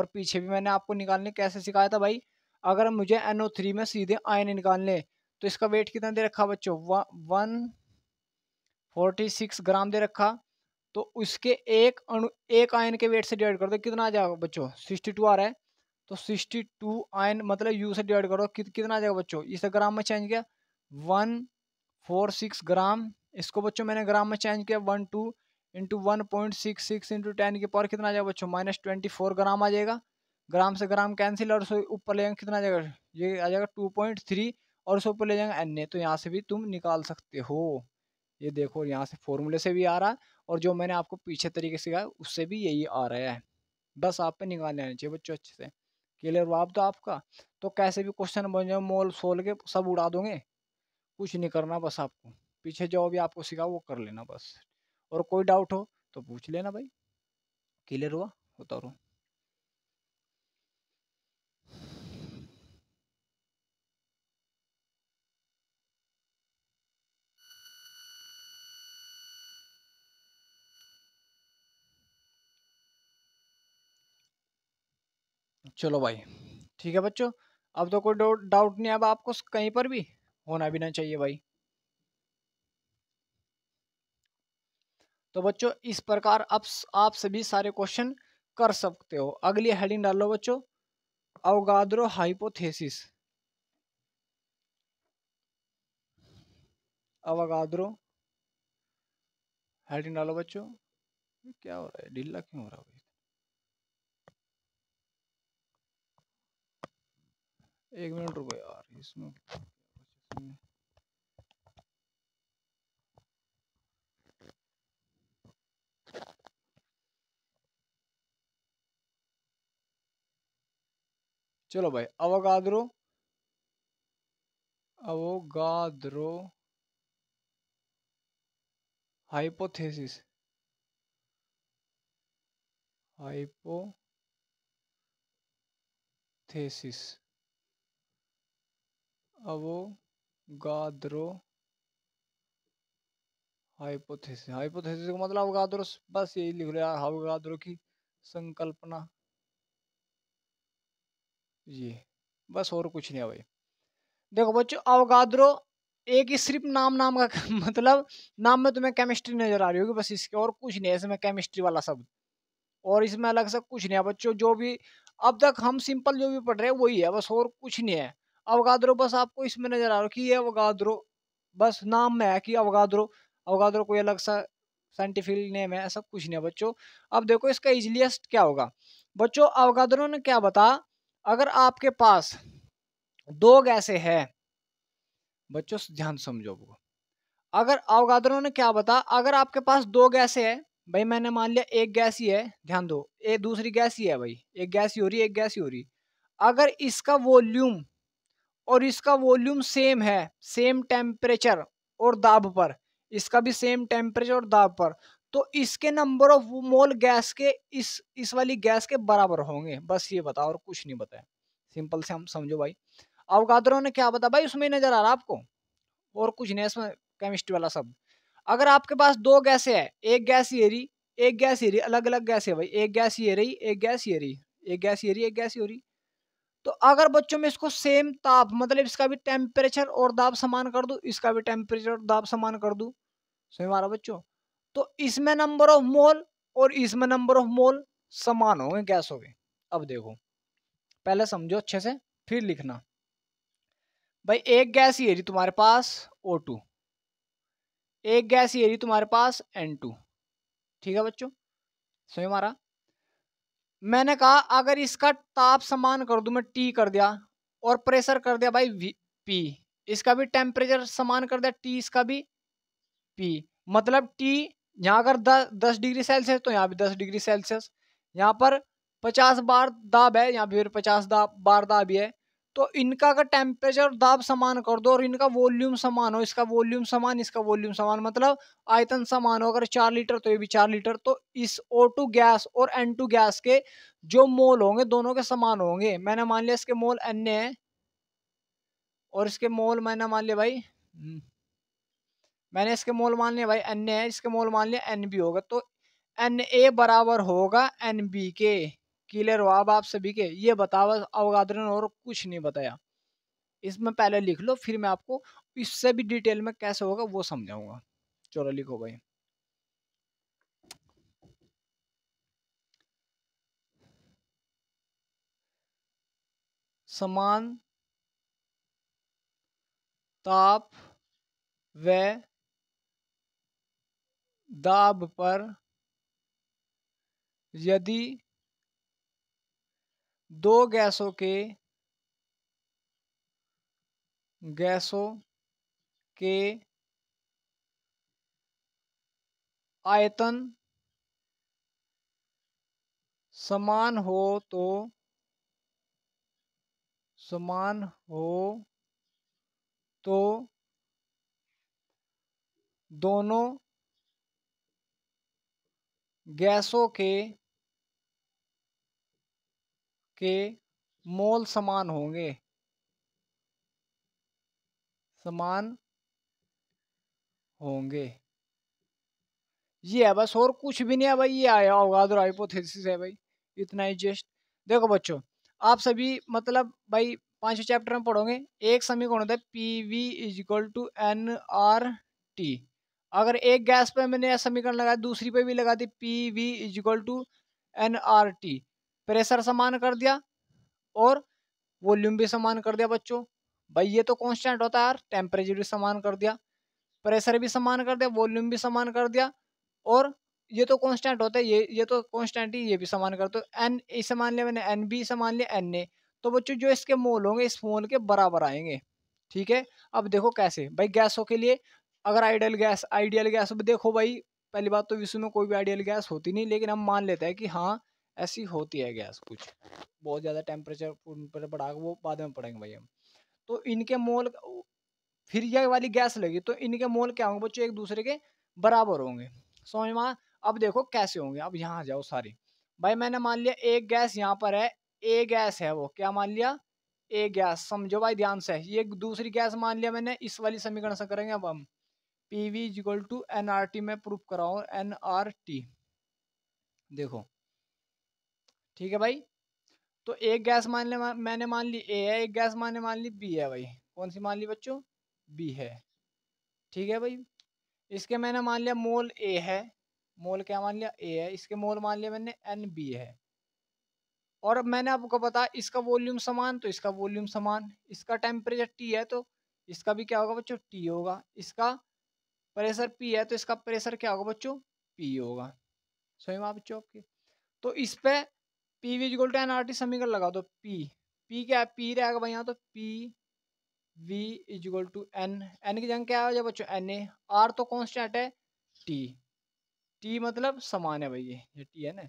और पीछे भी मैंने आपको निकालने कैसे सिखाया था भाई अगर मुझे एन ओ थ्री में सीधे आयन निकालने तो इसका वेट कितना दे रखा बच्चों वन फोर्टी सिक्स ग्राम दे रखा तो उसके एक अणु एक आयन के वेट से डिवाइड कर दो कितना आ जाएगा बच्चों सिक्सटी टू आ रहा है तो सिक्सटी टू आयन मतलब यू से डिवाइड करो कि, कितना आ जाएगा बच्चों इसे ग्राम में चेंज किया वन फोर सिक्स ग्राम इसको बच्चों मैंने ग्राम में चेंज किया one two into one point six six into ten के पावर कितना आ जाएगा बच्चों माइनस ट्वेंटी फोर ग्राम आ जाएगा ग्राम से ग्राम कैंसिल और ऊपर ले जाएंगे कितना आ जाएगा ये आ जाएगा टू पॉइंट थ्री और उसको ऊपर ले जाएंगे एन ए तो यहाँ से भी तुम निकाल सकते हो ये देखो यहाँ से फॉर्मूले से भी आ रहा है और जो मैंने आपको पीछे तरीके से कहा उससे भी यही आ रहा है बस आप पे निकाल लेना चाहिए बच्चों अच्छे से क्लियर आप तो आपका तो कैसे भी क्वेश्चन बन जाए मोल सोल के सब उड़ा दोगे कुछ नहीं करना बस आपको पीछे जो भी आपको सिखा वो कर लेना बस और कोई डाउट हो तो पूछ लेना भाई क्लियर हुआ उतारो चलो भाई ठीक है बच्चों अब तो कोई डाउट नहीं अब आपको कहीं पर भी होना भी ना चाहिए भाई तो बच्चों इस प्रकार अब आप सभी सारे क्वेश्चन कर सकते हो अगली हेडिंग डालो बच्चों अवगाद्रो हाइपोथेसिस अवगाद्रो हेडिंग डालो बच्चों क्या हो रहा है ढीला क्यों हो रहा है एक मिनट रुको यार इसमें चलो भाई Avogadro Avogadro hypothesis hypothesis Avogadro hypothesis hypothesis का मतलब अवगाद्रो बस यही लिख रहे अवगाद्रो की संकल्पना ये बस और कुछ नहीं है भाई देखो बच्चों अवगाद्रो एक ही सिर्फ नाम नाम का *laughs* मतलब नाम में तुम्हें केमिस्ट्री नजर आ रही होगी बस इसके और कुछ नहीं है इसमें केमिस्ट्री वाला शब्द और इसमें अलग से कुछ नहीं है बच्चों जो भी अब तक हम सिंपल जो भी पढ़ रहे हैं वही है बस और कुछ नहीं है अवगाद्रो बस आपको इसमें नज़र आ रहा है कि ये अवगाद्रो बस नाम में है कि अवगाद्रो अवगाद्रो कोई अलग सा साइंटिफिक नेम है ऐसा कुछ नहीं है बच्चों अब देखो इसका इजलीस्ट क्या होगा बच्चों अवगाद्रो ने क्या बता अगर आपके पास दो गैसे है बच्चों ध्यान समझो वो अगर अवगाद्रो ने क्या बता अगर आपके पास दो गैसे है भाई मैंने मान लिया एक गैस ही है ध्यान दो ये दूसरी गैस ही है भाई एक गैस ही हो रही एक गैस ही हो रही अगर इसका वॉल्यूम और इसका वॉल्यूम सेम है सेम टेम्परेचर और दाब पर इसका भी सेम टेम्परेचर और दाब पर तो इसके नंबर ऑफ मोल गैस के इस इस वाली गैस के बराबर होंगे बस ये बताओ और कुछ नहीं बताए सिंपल से हम समझो भाई गादरों ने क्या बता भाई उसमें नजर आ रहा आपको और कुछ नहीं इसमें केमिस्ट्री वाला सब अगर आपके पास दो गैसें हैं एक गैस ये रही एक गैस ये रही अलग अलग गैस है भाई एक गैस ये रही एक गैस ये रही एक गैस ये रही एक गैस ये रही तो अगर बच्चों में इसको सेम ताप मतलब इसका भी टेम्परेचर और दाब समान कर दू इसका भी टेम्परेचर और दाब समान कर दू सही मारा बच्चों तो इसमें नंबर ऑफ मोल और इसमें नंबर ऑफ मोल समान होंगे गैस हो गए अब देखो पहले समझो अच्छे से फिर लिखना भाई एक गैस ये रही तुम्हारे पास ओ टू एक गैस ये रही तुम्हारे पास एन टू ठीक है बच्चों सही मारा मैंने कहा अगर इसका ताप समान कर दूं मैं टी कर दिया और प्रेशर कर दिया भाई वी पी इसका भी टेम्परेचर समान कर दिया टी इसका भी पी मतलब टी यहाँ अगर द, दस डिग्री सेल्सियस तो यहाँ भी दस डिग्री सेल्सियस यहाँ पर पचास बार दाब है यहाँ भी पचास दाब बार दाब ही है तो इनका अगर टेम्परेचर और दाब समान कर दो और इनका वॉल्यूम समान हो इसका वॉल्यूम समान इसका वॉल्यूम समान मतलब आयतन समान हो अगर चार लीटर तो ये भी चार लीटर तो इस O2 गैस और N2 गैस के जो मोल होंगे दोनों के समान होंगे मैंने मान लिया इसके मोल एन है और इसके मोल मैंने मान लिया भाई हम्म, मैंने इसके मोल मान लिया भाई एन है इसके मोल मान लिया एन बी होगा तो एन ए बराबर होगा एन बी के क्लियर हुआ अब आप सभी के ये बतावा अवगादरन और कुछ नहीं बताया इसमें पहले लिख लो फिर मैं आपको इससे भी डिटेल में कैसे होगा वो समझाऊंगा चलो लिखो भाई समान ताप व दाब पर यदि दो गैसों के गैसों के आयतन समान हो तो समान हो तो दोनों गैसों के के मोल समान होंगे समान होंगे ये है बस और कुछ भी नहीं है भाई ये आया होगा अदर तो हाइपोथेसिस है भाई इतना ही जस्ट देखो बच्चों आप सभी मतलब भाई पांच चैप्टर में पढ़ोगे एक समीकरण होता है P V is equal to N R T अगर एक गैस पे मैंने समीकरण लगाया दूसरी पे भी लगा दी P V is equal to N R T pressure समान कर दिया और वॉल्यूम भी समान कर दिया बच्चों भाई ये तो कांस्टेंट होता है यार टेम्परेचर भी समान कर दिया प्रेशर भी समान कर दिया वॉल्यूम भी समान कर दिया और ये तो कांस्टेंट होता है ये ये तो कांस्टेंट ही ये भी समान करते हो एन ए समान लिया मैंने एन बी समान लिया एन ए तो बच्चों जो इसके मोल होंगे इस मोल के बराबर आएंगे ठीक है अब देखो कैसे भाई गैसों के लिए अगर आइडियल गैस आइडियल गैस देखो भाई पहली बात तो विश्व में कोई भी आइडियल गैस होती नहीं लेकिन हम मान लेते हैं कि हाँ ऐसी होती है गैस कुछ बहुत ज़्यादा टेम्परेचर पर बढ़ा वो बाद में पड़ेंगे भाई हम तो इनके मोल फिर यह वाली गैस लगी तो इनके मोल क्या होंगे बच्चों एक दूसरे के बराबर होंगे समझ माँ अब देखो कैसे होंगे अब यहाँ जाओ सारी भाई मैंने मान लिया एक गैस यहाँ पर है ए गैस है वो क्या मान लिया ए गैस समझो भाई ध्यान से ये दूसरी गैस मान लिया मैंने इस वाली समीकरण से करेंगे अब हम P V equal to N R T में प्रूफ कराऊ एन आर टी देखो ठीक है भाई तो एक गैस मान ले मैंने मान ली ए है एक गैस मैंने मान ली बी है भाई कौन सी मान ली बच्चों बी है ठीक है भाई इसके मैंने मान लिया मोल ए है मोल क्या मान लिया ए है इसके मोल मान लिया मैंने एन बी है और मैंने आपको बताया इसका वॉल्यूम समान तो इसका वॉल्यूम समान इसका टेम्परेचर टी है तो इसका भी क्या होगा बच्चों टी होगा इसका प्रेशर पी है तो इसका प्रेशर क्या होगा बच्चों पी होगा सही बात बच्चों आपकी तो इस पर P V is equal to N R T समीकरण लगा दो तो पी पी क्या है पी रहेगा भाई यहाँ तो P V is equal to N N की जंग क्या हो जाए बच्चों एन ए आर तो कॉन्स्टेंट है टी टी मतलब समान है भाई ये ये टी है ना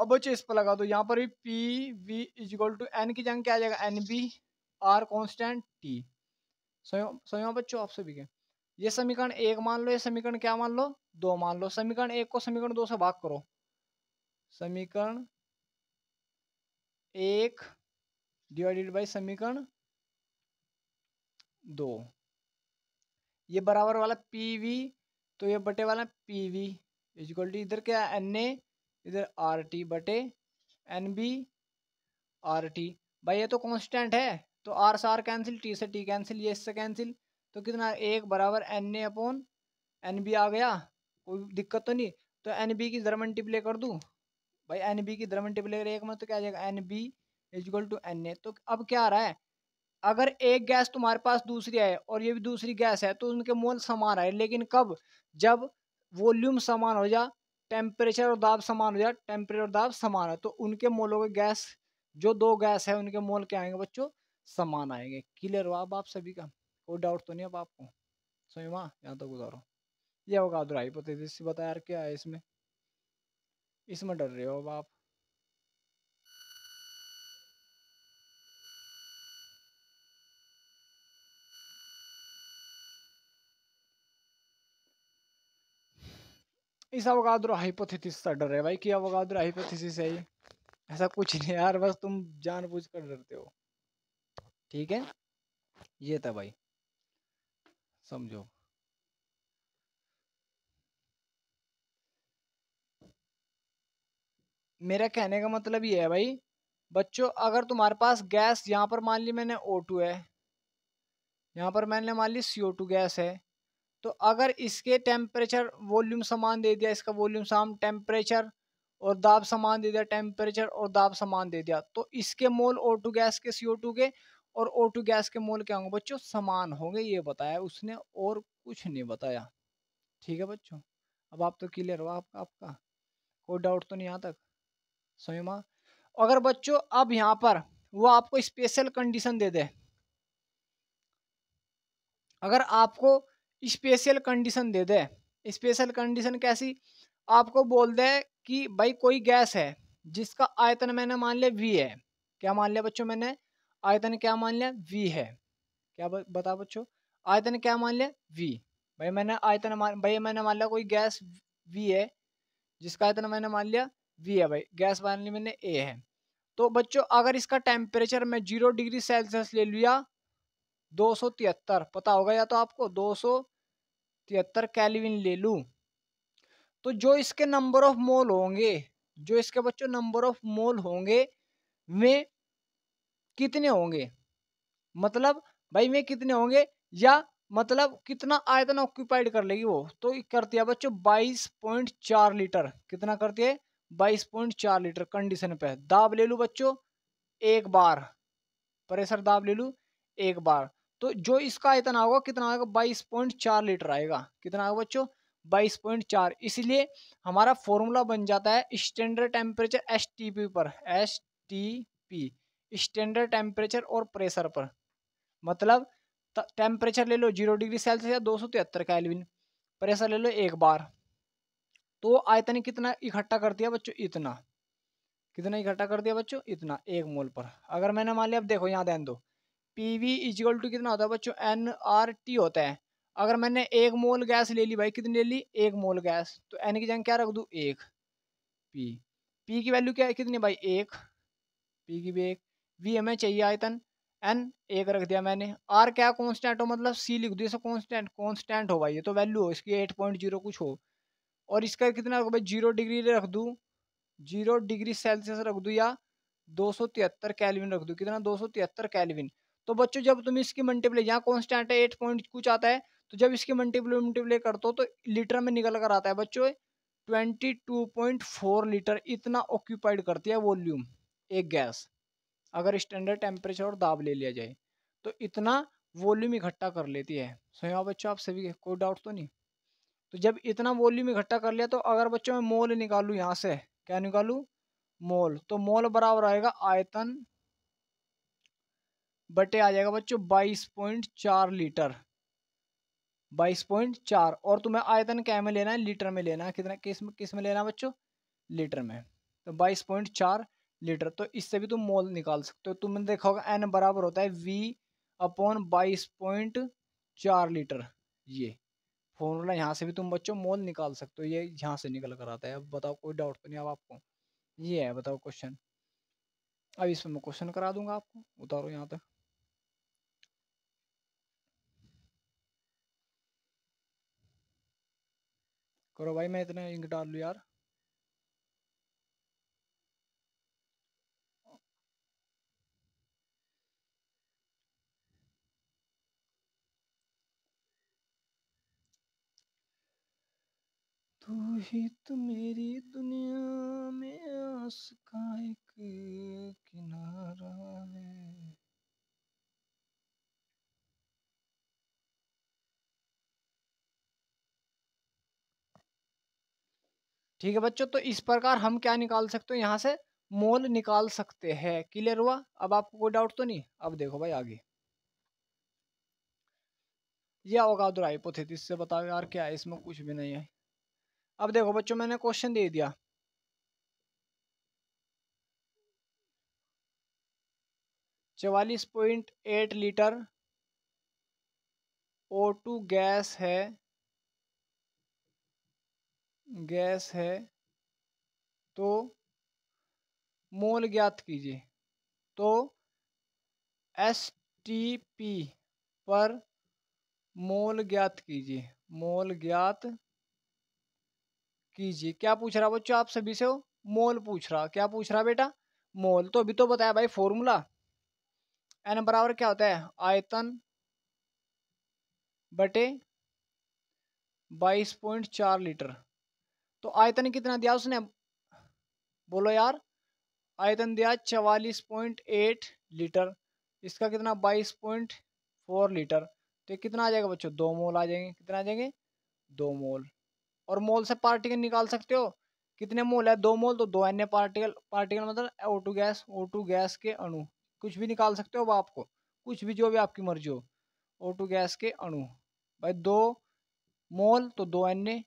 अब बच्चों इस पर लगा दो यहाँ पर भी P V is equal to N की जंग क्या आ जाएगा N B R constant T सही सही बच्चों आपसे भी क्या ये समीकरण एक मान लो ये समीकरण क्या मान लो दो मान लो समीकरण एक को समीकरण दो से भाग करो समीकरण एक डिवाइडेड बाय समीकरण दो ये बराबर वाला पी वी तो ये बटे वाला पी वी इजिकल टू इधर क्या एन ए इधर आर टी बटे एन बी आर टी भाई ये तो कांस्टेंट है तो आर से आर कैंसिल टी से टी कैंसिल ये इससे कैंसिल तो कितना एक बराबर N A upon N B आ गया कोई दिक्कत तो नहीं तो एन बी की जरा मल्टीप्ले कर दूँ भाई एन बी की द्रव्यमान टेबल एक में तो क्या आ जाएगा N B is equal to N A तो अब क्या आ रहा है अगर एक गैस तुम्हारे पास दूसरी है और ये भी दूसरी गैस है तो उनके मोल समान आए लेकिन कब जब वॉल्यूम समान हो जा टेम्परेचर और दाब समान हो जा टेम्परेचर और दाब समान है तो उनके मोलों के गैस जो दो गैस है उनके मोल क्या आएंगे बच्चों समान आएंगे क्लियर हुआ अब आप सभी का कोई डाउट तो नहीं अब आपको समझ माँ यहाँ तक तो गुजारो ये होगा अधूरा ही पता बताया क्या है इसमें इसमें डर रहे हो अब आप इस अवगाद्रो हाइपोथेसिस से डर है भाई कि अवगाद्रो हाइपोथेसिस है ये ऐसा कुछ नहीं यार बस तुम जानबूझकर कर डरते हो ठीक है ये था भाई समझो मेरा कहने का मतलब ये है भाई बच्चों अगर तुम्हारे पास गैस यहाँ पर मान ली मैंने ओ टू है यहाँ पर मैंने मान ली सी ओ टू गैस है तो अगर इसके टेम्परेचर वॉल्यूम समान दे दिया इसका वॉल्यूम साम टेम्परेचर और दाब समान दे दिया टेम्परेचर और दाब समान दे दिया तो इसके मोल ओ टू गैस के सी ओ टू के और ओ टू गैस के मोल क्या होंगे बच्चों समान होंगे ये बताया उसने और कुछ नहीं बताया ठीक है बच्चों अब आप तो क्लियर हो आपका आपका कोई डाउट तो नहीं आता सोमा अगर बच्चों अब यहाँ पर वो आपको स्पेशल कंडीशन दे दे अगर आपको स्पेशल कंडीशन दे दे स्पेशल कंडीशन कैसी आपको बोल दे कि भाई कोई गैस है जिसका आयतन मैंने मान लिया वी है क्या मान लिया बच्चों मैंने आयतन क्या मान लिया वी है क्या बता बच्चों आयतन क्या मान लिया वी भाई मैंने आयतन मान भाई मैंने मान लिया कोई गैस वी है जिसका आयतन मैंने मान लिया वी है भाई गैस फाइनली मैंने ए है तो बच्चों अगर इसका टेम्परेचर मैं जीरो डिग्री सेल्सियस ले लिया दो सौ तिहत्तर पता होगा या तो आपको दो सौ तिहत्तर कैलविन ले लूँ तो जो इसके नंबर ऑफ मोल होंगे जो इसके बच्चों नंबर ऑफ मोल होंगे वे कितने होंगे मतलब भाई वे कितने होंगे या मतलब कितना आयतन ऑक्यूपाइड कर लेगी वो तो करती है बच्चों बाईस पॉइंट चार लीटर कितना करती है बाईस पॉइंट चार लीटर कंडीशन पे दाब ले लूँ बच्चों एक बार प्रेशर दाब ले लूँ एक बार तो जो इसका इतना होगा कितना आएगा बाईस पॉइंट चार लीटर आएगा कितना आएगा बच्चों बाईस पॉइंट चार इसलिए हमारा फॉर्मूला बन जाता है standard temperature S T P पर S T P standard temperature और प्रेशर पर मतलब टेम्परेचर ले लो जीरो डिग्री सेल्सियस या दो सौ तिहत्तर कैलविन प्रेशर ले लो एक बार तो आयतन कितना इकट्ठा कर दिया बच्चों इतना कितना इकट्ठा कर दिया बच्चों इतना एक मोल पर अगर मैंने मान लिया अब देखो यहाँ ध्यान दो पी वी इजिकल टू कितना होता है बच्चों एन आर टी होता है अगर मैंने एक मोल गैस ले ली भाई कितनी ले ली एक मोल गैस तो एन की जगह क्या रख दू एक पी पी की वैल्यू क्या है कितनी भाई एक पी की भी एक वी हमें चाहिए आयतन एन एक रख दिया मैंने आर क्या कॉन्स्टेंट हो मतलब सी लिख दिया कॉन्स्टेंट कॉन्स्टेंट हो भाई ये तो वैल्यू हो इसकी एट पॉइंट जीरो कुछ हो और इसका कितना रखो भाई जीरो डिग्री रख दूँ जीरो डिग्री सेल्सियस रख दूँ या दो सौ तिहत्तर कैलविन रख दूँ कितना दो सौ तिहत्तर कैलविन तो बच्चों जब तुम इसकी मल्टीप्ले यहाँ कॉन्स्टेंट है एट पॉइंट कुछ आता है तो जब इसकी मल्टीप्ले मल्टीप्ले करते हो तो लीटर में निकल कर आता है बच्चों twenty two point four litre इतना ऑक्यूपाइड करती है वॉल्यूम एक गैस अगर स्टैंडर्ड टेम्परेचर और दाब ले लिया जाए तो इतना वॉल्यूम इकट्ठा कर लेती है सो यहाँ बच्चों आप सभी कोई डाउट तो नहीं तो जब इतना वॉल्यूम इकट्ठा कर लिया तो अगर बच्चों मैं मोल निकालू यहाँ से क्या निकालू मोल तो मोल बराबर आएगा आयतन बटे आ जाएगा बच्चों बाईस पॉइंट चार लीटर बाईस पॉइंट चार और तुम्हें आयतन क्या में लेना है लीटर में लेना है कितना किस किस में लेना है बच्चों लीटर में तो बाईस पॉइंट चार लीटर तो इससे भी तुम मोल निकाल सकते हो तुमने देखा होगा एन बराबर होता है वी अपॉन बाईस पॉइंट चार लीटर ये फॉर्मूला यहाँ से भी तुम बच्चों मोल निकाल सकते हो ये यहाँ से निकल कर आता है अब बताओ कोई डाउट तो नहीं अब आपको ये है बताओ क्वेश्चन अब इसमें मैं क्वेश्चन करा दूंगा आपको उतारो यहाँ तक करो भाई मैं इतना इंक डाल लू यार तू तो ही तो मेरी दुनिया में आस का एक किनारा है ठीक है बच्चों तो इस प्रकार हम क्या निकाल सकते हैं यहां से मोल निकाल सकते हैं क्लियर हुआ अब आपको कोई डाउट तो नहीं अब देखो भाई आगे यह होगा हाइपोथेसिस से बताओ यार क्या है इसमें कुछ भी नहीं है अब देखो बच्चों मैंने क्वेश्चन दे दिया चवालीस point eight litre O two gas है गैस है तो मोल ज्ञात कीजिए तो एस टी पी पर मोल ज्ञात कीजिए मोल ज्ञात कीजिए क्या पूछ रहा बच्चों आप सभी से हो मोल पूछ रहा क्या पूछ रहा बेटा मोल तो अभी तो बताया भाई फॉर्मूला एन बराबर क्या होता है आयतन बटे बाईस पॉइंट चार लीटर तो आयतन कितना दिया उसने बोलो यार आयतन दिया चवालीस पॉइंट एट लीटर इसका कितना बाईस पॉइंट फोर लीटर तो कितना आ जाएगा बच्चों दो मोल आ जाएंगे कितना आ जाएंगे दो मोल और मोल से पार्टिकल निकाल सकते हो कितने मोल है दो मोल तो दो अन्य पार्टिकल पार्टिकल मतलब O two gas O two gas के अणु कुछ भी निकाल सकते हो वह आपको कुछ भी जो भी आपकी मर्जी हो ओ टू गैस के अणु भाई दो मोल तो दो अन्य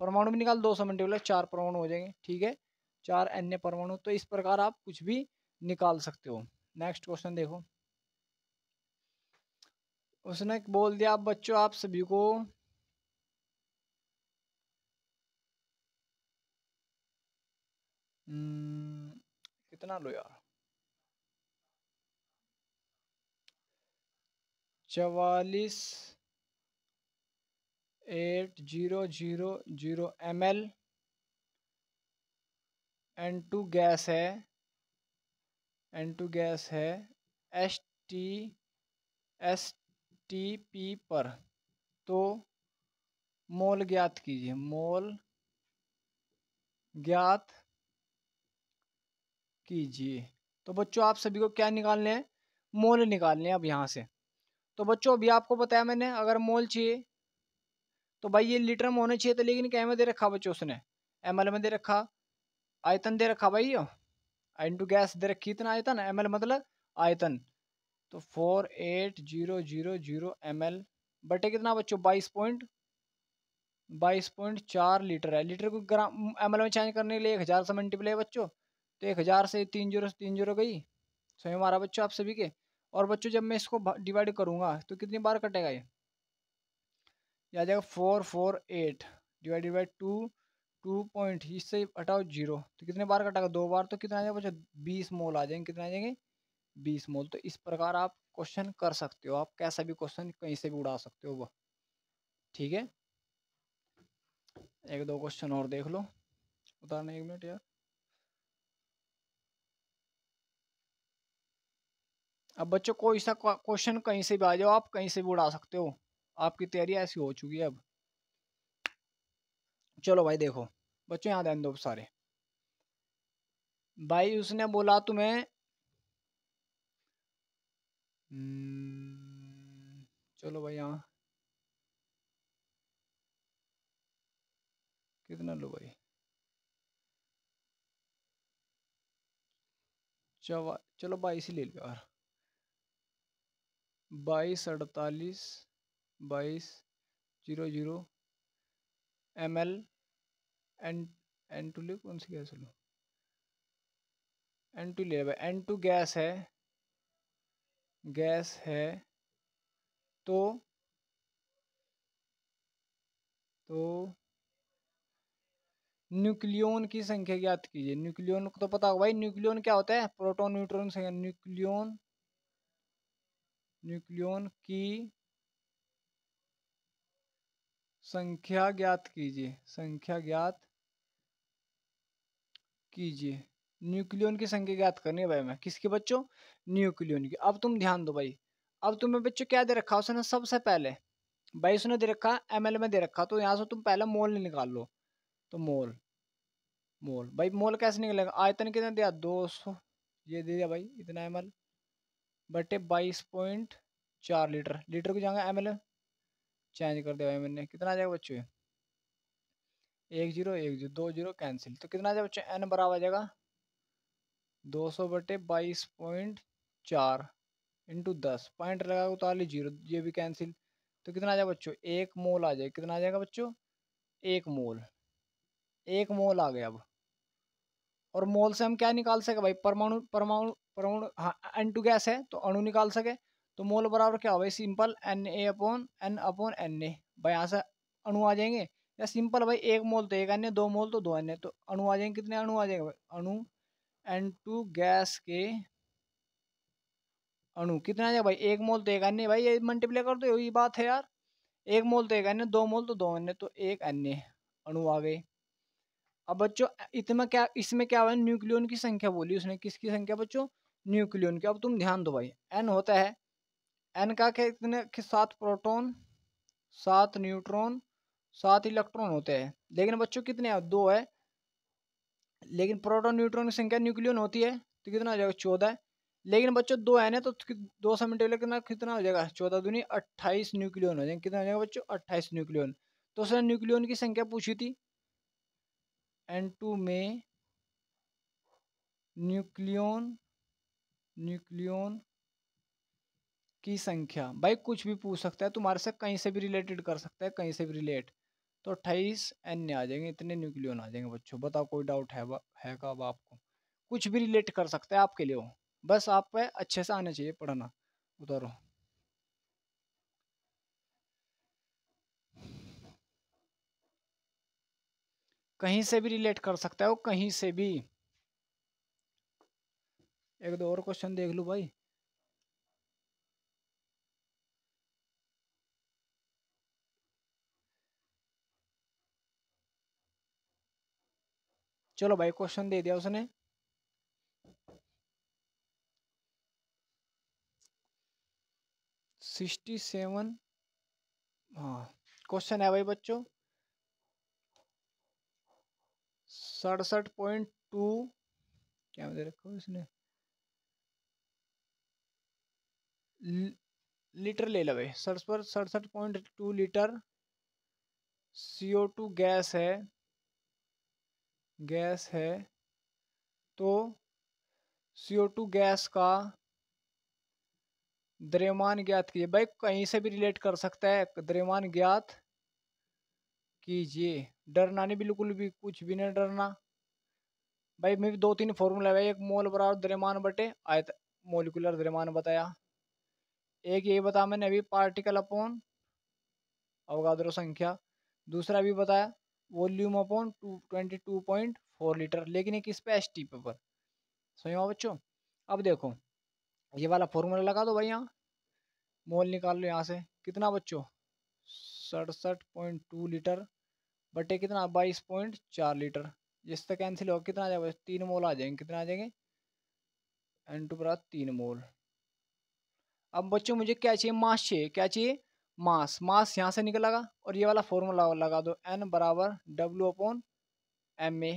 परमाणु भी निकाल दो सौ बोले चार परमाणु हो जाएंगे ठीक है चार अन्य परमाणु तो इस प्रकार आप कुछ भी निकाल सकते हो नेक्स्ट क्वेश्चन देखो उसने बोल दिया आप बच्चों आप सभी को Hmm, कितना लो यार चवालीस eight zero zero zero M L N two gas है एन टू गैस है S T S T P पर तो मोल ज्ञात कीजिए मोल ज्ञात कीजिए तो बच्चों आप सभी को क्या निकालने हैं मोल निकालने हैं अब यहाँ से तो बच्चों अभी आपको बताया मैंने अगर मोल चाहिए तो भाई ये लीटर में होने चाहिए तो लेकिन क्या में दे रखा बच्चों उसने एम में दे रखा आयतन दे रखा भाई टू गैस दे रखी इतना आयतन एम मतलब आयतन तो four eight zero zero zero M L बटे कितना बच्चों बाईस पॉइंट बाईस पॉइंट चार लीटर है लीटर को ग्राम एम में चेंज करने के लिए एक हज़ार से मल्टीप्लाई बच्चों तो एक हज़ार से तीन जीरो से तीन जीरो गई स्वयं हमारा बच्चों आप सभी के और बच्चों जब मैं इसको डिवाइड करूँगा तो कितनी बार कटेगा ये आ जाएगा four four eight divided by two two point इससे हटाओ जीरो तो कितने बार कटेगा दो बार तो कितना आ जाएगा बच्चों बीस मोल आ जाएंगे कितने आ जाएंगे बीस मोल तो इस प्रकार आप क्वेश्चन कर सकते हो आप कैसा भी क्वेश्चन कहीं से भी उड़ा सकते हो वह ठीक है एक दो क्वेश्चन और देख लो उतारने एक मिनट यार अब बच्चों कोई सा क्वेश्चन कहीं से भी आ जाओ आप कहीं से भी उड़ा सकते हो आपकी तैयारी ऐसी हो चुकी है अब चलो भाई देखो बच्चों यहाँ ध्यान दो सारे भाई उसने बोला तुम्हें हम्म, चलो भाई यहाँ कितना लो भाई चलो चलो भाई इसी ले लो यार बाईस अड़तालीस बाईस zero zero M L N N two ले कौन सी गैस लूँ एन टू ले एन टू गैस है गैस है तो तो न्यूक्लियोन की संख्या ज्ञात कीजिए न्यूक्लियन को तो पता होगा भाई न्यूक्लियन क्या होता है प्रोटॉन न्यूट्रॉन संख्या न्यूक्लियन न्यूक्लियन की संख्या ज्ञात कीजिए संख्या ज्ञात कीजिए न्यूक्लियन की संख्या ज्ञात करनी है भाई मैं किसके बच्चों न्यूक्लियन की अब तुम ध्यान दो भाई अब तुम्हें बच्चों क्या दे रखा उसने सबसे पहले भाई उसने दे रखा एम में दे रखा तो यहाँ से तुम पहले मोल निकाल लो तो मोल मोल भाई मोल कैसे निकलेगा आयतन कितना दिया दो सौ ये दे दिया भाई इतना एम बटे बाईस पॉइंट चार लीटर लीटर को जाएगा एम एल चेंज कर दिया भाई मैंने कितना आ जाएगा बच्चों एक जीरो एक जीरो दो जीरो कैंसिल तो कितना आ जाएगा बच्चों एन बराबर आ जाएगा दो सौ बटे बाईस पॉइंट चार इंटू दस पॉइंट लगा उतार ली जीरो ये भी कैंसिल तो कितना आ जाएगा बच्चों एक मोल आ जाएगा कितना आ जाएगा बच्चों एक मोल एक मोल आ गया अब और मोल से हम क्या निकाल सके भाई परमाणु परमाणु परमाणु हाँ एन टू गैस है तो अणु निकाल सके तो मोल बराबर क्या होगा simple N A upon N upon N A भाई यहाँ से अणु आ जाएंगे या सिंपल भाई एक मोल तो एक अन्य दो मोल तो दो अन्य तो अणु आ जाएंगे कितने अणु आ जाएंगे भाई अणु एन टू गैस के अणु कितना आ जाएगा भाई एक मोल तो एक अन्य भाई ये मल्टीप्लाई कर दो यही बात है यार एक मोल तो एक अन्य दो मोल तो दो अन्य तो एक अन्य अणु आ गए अब बच्चों इतना क्या इसमें क्या हुआ न्यूक्लियन की संख्या बोली उसने किसकी संख्या बच्चों न्यूक्लियन के अब तुम ध्यान दो भाई एन होता है एन का कितने कि सात प्रोटॉन सात न्यूट्रॉन सात इलेक्ट्रॉन होते हैं लेकिन बच्चों कितने है? दो है लेकिन प्रोटॉन न्यूट्रॉन की संख्या न्यूक्लियन होती है तो कितना हो जाएगा चौदह लेकिन बच्चों दो है ना तो दो सौ मिनट कितना कितना हो जाएगा चौदह दूनी अट्ठाईस न्यूक्लियन हो जाएंगे कितना हो जाएगा बच्चों अट्ठाईस न्यूक्लियन तो उसने न्यूक्लियन की संख्या पूछी थी एन टू में न्यूक्लियन न्यूक्लियन की संख्या भाई कुछ भी पूछ सकता है तुम्हारे से कहीं से भी रिलेटेड कर सकता है कहीं से भी रिलेट तो अट्ठाईस एन आ जाएंगे इतने न्यूक्लियन आ जाएंगे बच्चों बताओ कोई डाउट है है का अब आपको कुछ भी रिलेट कर सकता है आपके लिए बस आप पे अच्छे से आना चाहिए पढ़ना उतारो कहीं से भी रिलेट कर सकता है वो कहीं से भी एक दो और क्वेश्चन देख लूँ भाई चलो भाई क्वेश्चन दे दिया उसने सिक्सटी सेवन हाँ क्वेश्चन है भाई बच्चों सड़सठ पॉइंट टू क्या दे रखा इसने लीटर ले लवे सड़सठ सड़सठ point two litre C O two gas है गैस है तो सी ओ टू गैस का द्रव्यमान ज्ञात कीजिए भाई कहीं से भी रिलेट कर सकता है द्रव्यमान ज्ञात कीजिए डरना नहीं बिल्कुल भी कुछ भी नहीं डरना भाई मैं भी दो तीन फॉर्मूला है एक मोल बराबर द्रव्यमान बटे आयत मोलिकुलर द्रव्यमान बताया एक ये बताया मैंने अभी पार्टिकल अपॉन अवगाद्रो संख्या दूसरा भी बताया volume upon two twenty two point four litre लेकिन एक इस पे एस टी पेपर सही बच्चों अब देखो ये वाला फॉर्मूला लगा दो भाई यहाँ मोल निकाल लो यहाँ से कितना बच्चों सड़सठ पॉइंट टू लीटर बटे कितना बाईस पॉइंट चार लीटर जिससे कैंसिल होगा कितना आ जाएगा तीन मोल आ जाएंगे कितना आ जाएंगे एन टू पर तीन मोल अब बच्चों मुझे क्या चाहिए मास चाहिए क्या चाहिए मास मास यहाँ से निकलेगा और ये वाला फॉर्मूला लगा दो एन बराबर डब्ल्यू अपॉन एम ए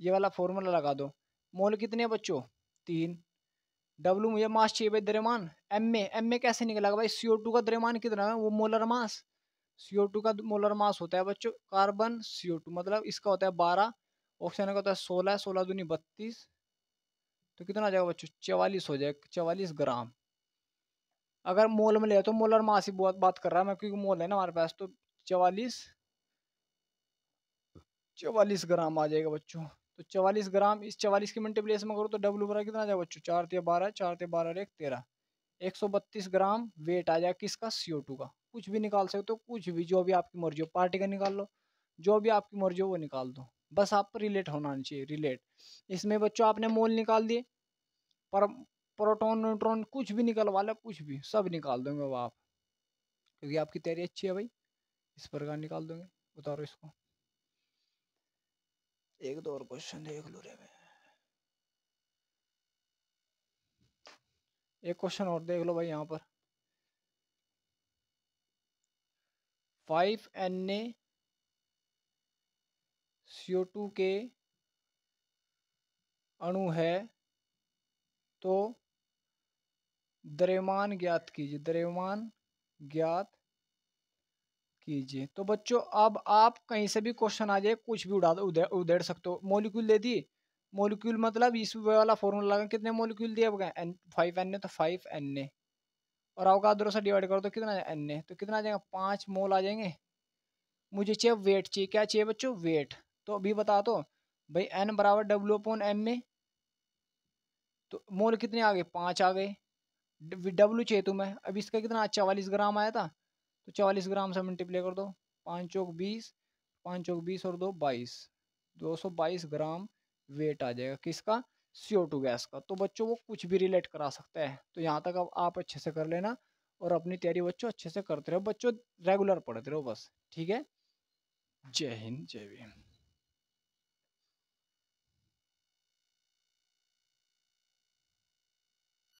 ये वाला फॉर्मूला लगा दो मोल कितने बच्चों तीन डब्लू मुझे मास चाहिए भाई द्रव्यमान एम ए एम ए कैसे निकलेगा भाई सी ओ टू का द्रव्यमान कितना है वो molar mass C O two का मोलर मास होता है बच्चों कार्बन सी ओ टू मतलब इसका होता है बारह ऑक्सीजन का होता है सोलह सोलह दूनी बत्तीस तो कितना आ जाएगा बच्चों चवालीस हो जाएगा चवालीस ग्राम अगर मोल में ले तो मोल और मास ही बहुत बात कर रहा है मैं क्योंकि मोल है ना हमारे पास तो चवालीस चवालीस ग्राम आ जाएगा बच्चों तो चवालीस ग्राम इस चवालीस की मल्टीप्लेस में करो तो डब्लू बरा कितना आ जाएगा बच्चों चार तेरह बारह चार तेरह बारह एक तेरह एक सौ बत्तीस ग्राम वेट आ जाएगा किसका सीओ टू का कुछ भी निकाल सकते हो तो कुछ भी जो भी आपकी मर्जी हो पार्टी का निकाल लो जो भी आपकी मर्जी हो वो निकाल दो बस आप रिलेट होना चाहिए रिलेट इसमें बच्चों आपने मोल निकाल दिए पर प्रोटोन न्यूट्रॉन कुछ भी निकलवा लो कुछ भी सब निकाल दूंगे वो आप क्योंकि आपकी तैयारी अच्छी है भाई इस प्रकार निकाल दूंगे उतारो इसको एक दो और क्वेश्चन देख लो रे मैं एक क्वेश्चन और देख लो भाई यहाँ पर five N A CO two के अणु है तो द्रव्यमान ज्ञात कीजिए द्रव्यमान ज्ञात कीजिए तो बच्चों अब आप कहीं से भी क्वेश्चन आ जाए कुछ भी उड़ा उधेड़ सकते हो मोलिक्यूल दे दिए मोलिक्यूल मतलब इस वाला फॉर्मूला लगा कितने मोलिक्यूल दिए आपका एन फाइव एन ए तो फाइव एन ए और आपका अदरों से डिवाइड करो तो कितना एन ए तो कितना आ जाएगा पाँच मोल आ जाएंगे मुझे चाहिए वेट चाहिए क्या चाहिए बच्चों वेट तो अभी बता दो भाई एन बराबर डब्ल्यू अपॉन एम ए तो मोल कितने आ गए पाँच आ गए डब्लू चेतु में अब इसका कितना चवालीस ग्राम आया था तो चवालीस ग्राम से मल्टीप्लाई कर दो पाँच चौक बीस पाँच चौक बीस और दो बाईस दो सौ बाईस ग्राम वेट आ जाएगा किसका सी टू गैस का तो बच्चों वो कुछ भी रिलेट करा सकता है तो यहाँ तक अब आप अच्छे से कर लेना और अपनी तैयारी बच्चों अच्छे से करते रहो बच्चों रेगुलर पढ़ते रहो बस ठीक है जय हिंद जय भीम